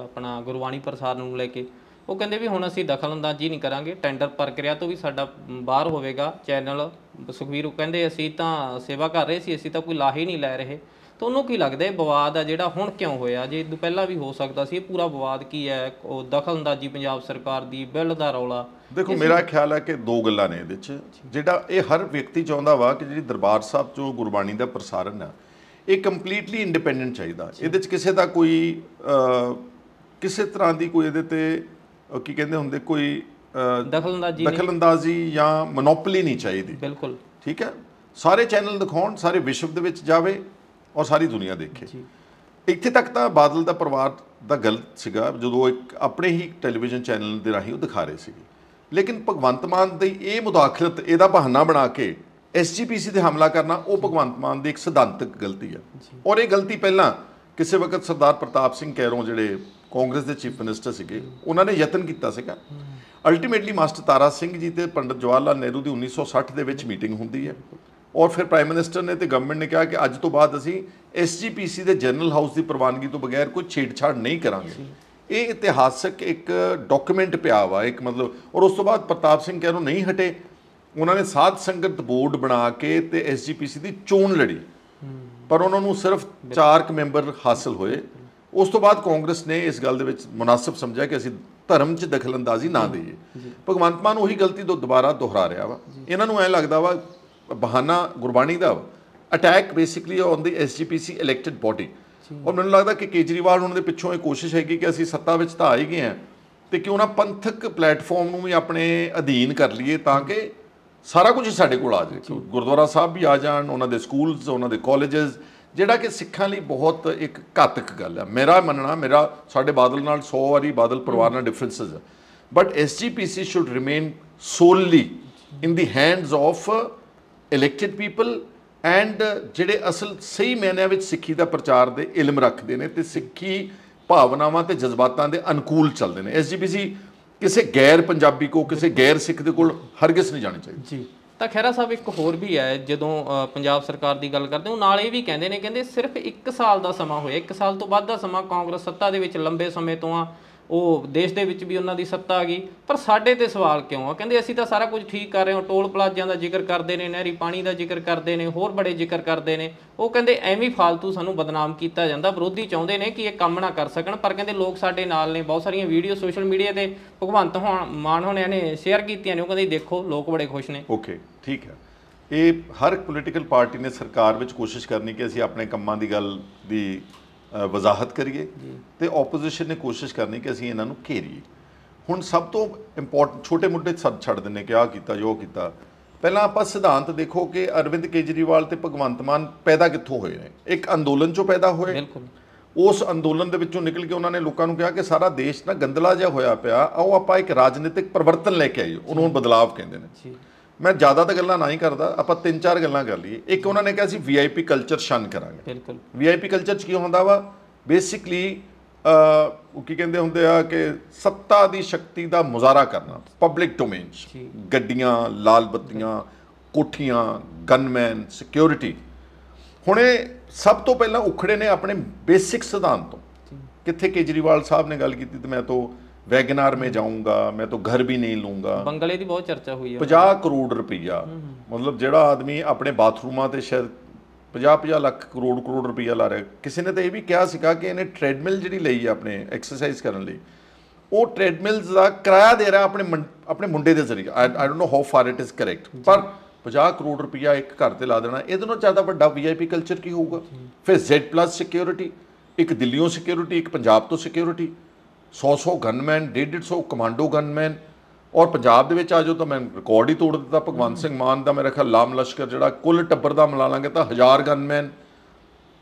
ਆਪਣਾ ਗੁਰਬਾਣੀ ਪ੍ਰਸਾਦ ਨੂੰ ਲੈ ਕੇ ਉਹ ਕਹਿੰਦੇ ਵੀ ਹੁਣ ਅਸੀਂ ਦਖਲਅੰਦਾਜ਼ੀ ਨਹੀਂ ਕਰਾਂਗੇ ਟੈਂਡਰ ਪ੍ਰਕਿਰਿਆ ਤੋਂ ਵੀ ਸਾਡਾ ਬਾਹਰ ਹੋਵੇਗਾ ਚੈਨਲ ਸੁਖਵੀਰ ਉਹ ਕਹਿੰਦੇ ਅਸੀਂ ਤਾਂ ਸੇਵਾ ਕਰ ਰਹੇ ਸੀ ਅਸੀਂ ਤਾਂ ਕੋਈ ਲਾਹੇ ਨਹੀਂ ਲੈ ਰਹੇ ਤਾਂ ਉਹਨੂੰ ਕੀ ਲੱਗਦਾ ਇਹ ਵਿਵਾਦ ਆ ਜਿਹੜਾ ਹੁਣ ਕਿਉਂ ਹੋਇਆ ਜੇ ਇਹ ਪਹਿਲਾਂ ਵੀ ਹੋ ਸਕਦਾ ਸੀ ਇਹ ਪੂਰਾ ਵਿਵਾਦ ਕੀ ਹੈ ਉਹ ਦਖਲਅੰਦਾਜ਼ੀ ਪੰਜਾਬ ਸਰਕਾਰ ਦੀ ਬਿੱਲ ਦਾ ਰੌਲਾ ਦੇਖੋ ਮੇਰਾ ਖਿਆਲ ਹੈ ਕਿ ਦੋ ਗੱਲਾਂ ਨੇ ਇਹਦੇ ਵਿੱਚ ਜਿਹੜਾ ਇਹ ਹਰ ਵਿਅਕਤੀ ਚਾਹੁੰਦਾ ਵਾ ਕਿ ਜਿਹੜੀ ਦਰਬਾਰ ਸਾਹਿਬ ਚੋਂ ਗੁਰਬਾਣੀ ਦਾ ਪ੍ਰਸਾਰਣ ਆ ਇਹ ਕੰਪਲੀਟਲੀ ਇੰਡੀਪੈਂਡੈਂਟ ਚਾਹੀਦਾ ਇਹਦੇ ਵਿੱਚ ਕਿਸੇ ਦਾ ਕੋਈ ਕਿਸੇ ਤਰ੍ਹਾਂ ਦੀ ਕੋਈ ਇਹਦੇ ਤੇ ਕੀ ਕਹਿੰਦੇ ਹੁੰਦੇ ਕੋਈ ਦਖਲਅੰਦਾਜ਼ੀ ਦਖਲਅੰਦਾਜ਼ੀ ਜਾਂ ਮੋਨੋਪੋਲੀ ਨਹੀਂ ਚਾਹੀਦੀ ਬਿਲਕੁਲ ਠੀਕ ਹੈ ਸਾਰੇ ਚੈਨਲ ਦਿਖਾਉਣ ਸਾਰੇ ਵਿਸ਼ਵ ਦੇ ਵਿੱਚ ਜਾਵੇ ਔਰ ਸਾਰੀ ਦੁਨੀਆ ਦੇਖੇ ਜੀ ਇੱਥੇ ਤੱਕ ਤਾਂ ਬਾਦਲ ਦਾ ਪਰਿਵਾਰ ਦਾ ਗਲਤ ਸੀਗਾ ਜਦੋਂ ਇੱਕ ਆਪਣੇ ਹੀ ਟੈਲੀਵਿਜ਼ਨ ਚੈਨਲ ਦੇ ਰਾਹੀਂ ਉਹ ਦਿਖਾ ਰਹੇ ਸੀਗੇ ਲੇਕਿਨ ਭਗਵੰਤ ਮਾਨ ਦੀ ਇਹ ਮੁਦਾਖਲਤ ਇਹਦਾ ਬਹਾਨਾ ਬਣਾ ਕੇ ਐਸਜੀਪੀਸੀ ਤੇ ਹਮਲਾ ਕਰਨਾ ਉਹ ਭਗਵੰਤ ਮਾਨ ਦੀ ਇੱਕ ਸਿਧਾਂਤਕ ਗਲਤੀ ਹੈ ਔਰ ਇਹ ਗਲਤੀ ਪਹਿਲਾਂ ਕਿਸੇ ਵਕਤ ਸਰਦਾਰ ਪ੍ਰਤਾਪ ਸਿੰਘ ਕੈਰੋਂ ਜਿਹੜੇ ਕਾਂਗਰਸ ਦੇ ਚੀਫ ਮਿਨਿਸਟਰ ਸੀਗੇ ਉਹਨਾਂ ਨੇ ਯਤਨ ਕੀਤਾ ਸੀਗਾ ਅਲਟੀਮੇਟਲੀ ਮਾਸਟਰ ਤਾਰਾ ਸਿੰਘ ਜੀ ਤੇ ਪੰਡਤ ਜਵਾਹਰ ਲਾਲ ਨਹਿਰੂ ਦੀ 1960 ਦੇ ਵਿੱਚ ਮੀਟਿੰਗ ਹੁੰਦੀ ਹੈ ਔਰ ਫਿਰ ਪ੍ਰਾਈਮ ਮਿਨਿਸਟਰ ਨੇ ਤੇ ਗਵਰਨਮੈਂਟ ਨੇ ਕਿਹਾ ਕਿ ਅੱਜ ਤੋਂ ਬਾਅਦ ਅਸੀਂ ਐਸਜੀਪੀਸੀ ਦੇ ਜਨਰਲ ਹਾਊਸ ਦੀ ਪ੍ਰਵਾਨਗੀ ਤੋਂ ਬਗੈਰ ਕੋਈ ਛੇੜਛਾੜ ਨਹੀਂ ਕਰਾਂਗੇ ਇਹ ਇਤਿਹਾਸਕ ਇੱਕ ਡਾਕੂਮੈਂਟ ਪਿਆ ਵਾ ਇੱਕ ਮਤਲਬ ਔਰ ਉਸ ਤੋਂ ਬਾਅਦ ਪ੍ਰਤਾਪ ਸਿੰਘ ਕਹਿਣੋਂ ਨਹੀਂ ਹਟੇ ਉਹਨਾਂ ਨੇ ਸਾਧ ਸੰਗਤ ਬੋਰਡ ਬਣਾ ਕੇ ਤੇ ਐਸਜੀਪੀਸੀ ਦੀ ਚੋਣ ਲੜੀ ਪਰ ਉਹਨਾਂ ਨੂੰ ਸਿਰਫ 4 ਮੈਂਬਰ ਹਾਸਲ ਹੋਏ ਉਸ ਤੋਂ ਬਾਅਦ ਕਾਂਗਰਸ ਨੇ ਇਸ ਗੱਲ ਦੇ ਵਿੱਚ ਮੁਨਾਸਬ ਸਮਝਿਆ ਕਿ ਅਸੀਂ ਧਰਮ 'ਚ ਦਖਲਅੰਦਾਜ਼ੀ ਨਾ ਦੇਈਏ ਭਗਵੰਤ ਮਾਨ ਉਹੀ ਗਲਤੀ ਤੋਂ ਦੁਬਾਰਾ ਦੁਹਰਾ ਰਿਹਾ ਵਾ ਇਹਨਾਂ ਨੂੰ ਐ ਲੱਗਦਾ ਵਾ ਬਹਾਨਾ ਗੁਰਬਾਣੀ ਦਾ attack basically on the SGPC elected body ਔਰ ਮੈਨੂੰ ਲੱਗਦਾ ਕਿ ਕੇਜਰੀਵਾਲ ਉਹਨਾਂ ਦੇ ਪਿੱਛੋਂ ਇਹ ਕੋਸ਼ਿਸ਼ ਹੈਗੀ ਕਿ ਅਸੀਂ ਸੱਤਾ ਵਿੱਚ ਤਾਂ ਆ ਹੀ ਗਏ ਆ ਤੇ ਕਿਉਂ ਨਾ ਪੰਥਕ ਪਲੇਟਫਾਰਮ ਨੂੰ ਵੀ ਆਪਣੇ ਅਧੀਨ ਕਰ ਲਈਏ ਤਾਂ ਕਿ ਸਾਰਾ ਕੁਝ ਸਾਡੇ ਕੋਲ ਆ ਜਾਵੇ ਗੁਰਦੁਆਰਾ ਸਾਹਿਬ ਵੀ ਆ ਜਾਣ ਉਹਨਾਂ ਦੇ ਸਕੂਲਸ ਉਹਨਾਂ ਦੇ ਕਾਲਜਸ ਜਿਹੜਾ ਕਿ ਸਿੱਖਾਂ ਲਈ ਬਹੁਤ ਇੱਕ ਘਾਤਕ ਗੱਲ ਹੈ ਮੇਰਾ ਮੰਨਣਾ ਮੇਰਾ ਸਾਡੇ ਬਾਦਲ ਨਾਲ 100 ਵਾਰੀ ਬਾਦਲ ਪਰਿਵਾਰ ਨਾਲ ਡਿਫਰੈਂਸਸ ਹੈ but SGPC should remain solely in the hands of elected people and ਜਿਹੜੇ ਅਸਲ ਸਹੀ ਮੈਨਿਆਂ ਵਿੱਚ ਸਿੱਖੀ ਦਾ ਪ੍ਰਚਾਰ ਦੇ ਇਲਮ ਰੱਖਦੇ ਨੇ ਤੇ ਸਿੱਖੀ ਭਾਵਨਾਵਾਂ ਤੇ ਜਜ਼ਬਾਤਾਂ ਦੇ ਅਨੁਕੂਲ ਚੱਲਦੇ ਨੇ ਐਸਜੀਪੀਸੀ ਕਿਸੇ ਗੈਰ ਪੰਜਾਬੀ ਕੋ ਕਿਸੇ ਗੈਰ ਸਿੱਖ ਦੇ ਕੋਲ ਹਰਗਿਜ਼ ਨਹੀਂ ਜਾਣੀ ਚਾਹੀਦੀ ਜੀ ਤਾਂ ਖੈਰਾ ਸਾਹਿਬ ਇੱਕ ਹੋਰ ਵੀ ਹੈ ਜਦੋਂ ਪੰਜਾਬ ਸਰਕਾਰ ਦੀ ਗੱਲ ਕਰਦੇ ਉਹ ਨਾਲ ਇਹ ਵੀ ਕਹਿੰਦੇ ਨੇ ਕਹਿੰਦੇ ਸਿਰਫ 1 ਸਾਲ ਦਾ ਸਮਾਂ ਹੋਇਆ 1 ਸਾਲ ਤੋਂ ਵੱਧ ਦਾ ਸਮਾਂ ਕਾਂਗਰਸ ਸੱਤਾ ਦੇ ਵਿੱਚ ਲੰਬੇ ਸਮੇਂ ਤੋਂ ਆ ਉਹ ਦੇਸ਼ ਦੇ ਵਿੱਚ ਵੀ ਉਹਨਾਂ ਦੀ ਸੱਤਾ ਆ ਗਈ ਪਰ ਸਾਡੇ ਤੇ ਸਵਾਲ ਕਿਉਂ ਆ ਕਹਿੰਦੇ ਅਸੀਂ ਤਾਂ ਸਾਰਾ ਕੁਝ ਠੀਕ ਕਰ ਰਹੇ ਹਾਂ ਟੋਲ ਪਲਾਜ਼ਿਆਂ ਦਾ ਜ਼ਿਕਰ ਕਰਦੇ ਨੇ ਨਹਿਰੀ ਪਾਣੀ ਦਾ ਜ਼ਿਕਰ ਕਰਦੇ ਨੇ ਹੋਰ ਬੜੇ ਜ਼ਿਕਰ ਕਰਦੇ ਨੇ ਉਹ ਕਹਿੰਦੇ ਐਵੇਂ ਫालतू ਸਾਨੂੰ ਬਦਨਾਮ ਕੀਤਾ ਜਾਂਦਾ ਵਿਰੋਧੀ ਚਾਹੁੰਦੇ ਨੇ ਕਿ ਇਹ ਕੰਮ ਨਾ ਕਰ ਸਕਣ ਪਰ ਕਹਿੰਦੇ ਲੋਕ ਸਾਡੇ ਨਾਲ ਨੇ ਬਹੁਤ ਸਾਰੀਆਂ ਵੀਡੀਓ ਸੋਸ਼ਲ ਮੀਡੀਆ ਤੇ ਭਗਵੰਤ ਮਾਨ ਹੋਣਿਆਂ ਨੇ ਸ਼ੇਅਰ ਕੀਤੀਆਂ ਨੇ ਉਹ ਕਹਿੰਦੇ ਦੇਖੋ ਲੋਕ ਬੜੇ ਖੁਸ਼ ਨੇ ਓਕੇ ਠੀਕ ਹੈ ਇਹ ਹਰ ਪੋਲੀਟੀਕਲ ਪਾਰਟੀ ਨੇ ਸਰਕਾਰ ਵਿੱਚ ਕੋਸ਼ਿਸ਼ ਕਰਨੀ ਕਿ ਅਸੀਂ ਆਪਣੇ ਕੰਮਾਂ ਦੀ ਗੱਲ ਦੀ ਵਜ਼ਾਹਤ ਕਰੀਏ ਤੇ ਆਪੋਜੀਸ਼ਨ ਨੇ ਕੋਸ਼ਿਸ਼ ਕਰਨੀ ਕਿ ਅਸੀਂ ਇਹਨਾਂ ਨੂੰ ਘੇਰੀਏ ਹੁਣ ਸਭ ਤੋਂ ਇੰਪੋਰਟੈਂਟ ਛੋਟੇ ਮੁੱਦੇ ਸਭ ਛੱਡ ਦਿੰਨੇ ਕਿ ਆ ਕੀਤਾ ਜੋ ਕੀਤਾ ਪਹਿਲਾਂ ਆਪਾਂ ਸਿਧਾਂਤ ਦੇਖੋ ਕਿ ਅਰਵਿੰਦ ਕੇਜਰੀਵਾਲ ਤੇ ਭਗਵੰਤ ਮਾਨ ਪੈਦਾ ਕਿੱਥੋਂ ਹੋਏ ਨੇ ਇੱਕ ਅੰਦੋਲਨ ਚੋਂ ਪੈਦਾ ਹੋਏ ਬਿਲਕੁਲ ਉਸ ਅੰਦੋਲਨ ਦੇ ਵਿੱਚੋਂ ਨਿਕਲ ਕੇ ਉਹਨਾਂ ਨੇ ਲੋਕਾਂ ਨੂੰ ਕਿਹਾ ਕਿ ਸਾਰਾ ਦੇਸ਼ ਨਾ ਗੰਦਲਾ ਜਿਹਾ ਹੋਇਆ ਪਿਆ ਆਓ ਆਪਾਂ ਇੱਕ ਰਾਜਨੀਤਿਕ ਪਰਿਵਰਤਨ ਲੈ ਕੇ ਆਈਏ ਉਹਨੂੰ ਬਦਲਾਵ ਕਹਿੰਦੇ ਨੇ ਜੀ ਮੈਂ ਜ਼ਿਆਦਾ ਤਾਂ ਗੱਲਾਂ ਨਹੀਂ ਕਰਦਾ ਆਪਾਂ ਤਿੰਨ ਚਾਰ ਗੱਲਾਂ ਕਰ ਲਈਏ ਇੱਕ ਉਹਨਾਂ ਨੇ ਕਿਹਾ ਸੀ ਵੀਆਈਪੀ ਕਲਚਰ ਸ਼ਨ ਕਰਾਂਗੇ ਬਿਲਕੁਲ ਵੀਆਈਪੀ ਕਲਚਰ ਚ ਕੀ ਹੁੰਦਾ ਵਾ ਬੇਸਿਕਲੀ ਉਹ ਕੀ ਕਹਿੰਦੇ ਹੁੰਦੇ ਆ ਕਿ ਸੱਤਾ ਦੀ ਸ਼ਕਤੀ ਦਾ ਮੁਜ਼ਾਰਾ ਕਰਨਾ ਪਬਲਿਕ ਡੋਮੇਨ ਗੱਡੀਆਂ ਲਾਲ ਬੱਤੀਆਂ ਕੋਠੀਆਂ ਗਨਮੈਨ ਸਿਕਿਉਰਿਟੀ ਹੁਣੇ ਸਭ ਤੋਂ ਪਹਿਲਾਂ ਉਖੜੇ ਨੇ ਆਪਣੇ ਬੇਸਿਕ ਸਿਧਾਂਤ ਤੋਂ ਕਿੱਥੇ ਕੇਜਰੀਵਾਲ ਸਾਹਿਬ ਨੇ ਗੱਲ ਕੀਤੀ ਤੇ ਮੈਂ ਤੋਂ ਵੈਗਨਾਰ ਮੇ ਜਾਊਂਗਾ ਮੈਂ ਤਾਂ ਘਰ ਵੀ ਨਹੀਂ ਲੂੰਗਾ ਬੰਗਲੇ ਦੀ ਬਹੁਤ ਚਰਚਾ ਹੋਈ ਹੈ 50 ਕਰੋੜ ਰੁਪਈਆ ਮਤਲਬ ਜਿਹੜਾ ਆਦਮੀ ਆਪਣੇ ਬਾਥਰੂਮਾਂ ਤੇ ਸ਼ਾਇਦ 50-50 ਲੱਖ ਕਰੋੜ ਕਰੋੜ ਰੁਪਈਆ ਲਾ ਰਿਹਾ ਕਿਸੇ ਨੇ ਤਾਂ ਇਹ ਵੀ ਕਿਹਾ ਸੀਗਾ ਕਿ ਇਹਨੇ ਟ੍ਰੈਡਮਿਲ ਜਿਹੜੀ ਲਈ ਹੈ ਆਪਣੇ ਐਕਸਰਸਾਈਜ਼ ਕਰਨ ਲਈ ਉਹ ਟ੍ਰੈਡਮਿਲਸ ਦਾ ਕਿਰਾਇਆ ਦੇ ਰਿਹਾ ਆਪਣੇ ਆਪਣੇ ਮੁੰਡੇ ਦੇ ਜ਼ਰੀਏ I don't know how far it is correct ਪਰ 50 ਕਰੋੜ ਰੁਪਈਆ ਇੱਕ ਘਰ ਤੇ ਲਾ ਦੇਣਾ ਇਹਦੇ ਨਾਲੋਂ ਜ਼ਿਆਦਾ ਵੱਡਾ ਵੀਆਈਪੀ ਕਲਚਰ ਕੀ ਹੋਊਗਾ ਫਿਰ Z+ ਸਿਕਿਉਰਿਟੀ ਇੱਕ ਦਿੱਲੀੋਂ ਸਿਕਿਉਰਿਟੀ ਇੱਕ ਪੰਜਾਬ ਤੋਂ ਸਿਕਿਉਰਿਟੀ 100-100 ਗਨਮੈਨ 150 ਕਮਾਂਡੋ ਗਨਮੈਨ ਔਰ ਪੰਜਾਬ ਦੇ ਵਿੱਚ ਆਜੋ ਤਾਂ ਮੈਂ ਰਿਕਾਰਡ ਹੀ ਤੋੜ ਦਿੱਤਾ ਭਗਵੰਤ ਸਿੰਘ ਮਾਨ ਦਾ ਮੇਰੇ ਖਿਆਲ ਲਾਮ ਲਸ਼ਕਰ ਜਿਹੜਾ ਕੁੱਲ ਟੱਬਰ ਦਾ ਮਿਲਾ ਲਾਂਗੇ ਤਾਂ ਹਜ਼ਾਰ ਗਨਮੈਨ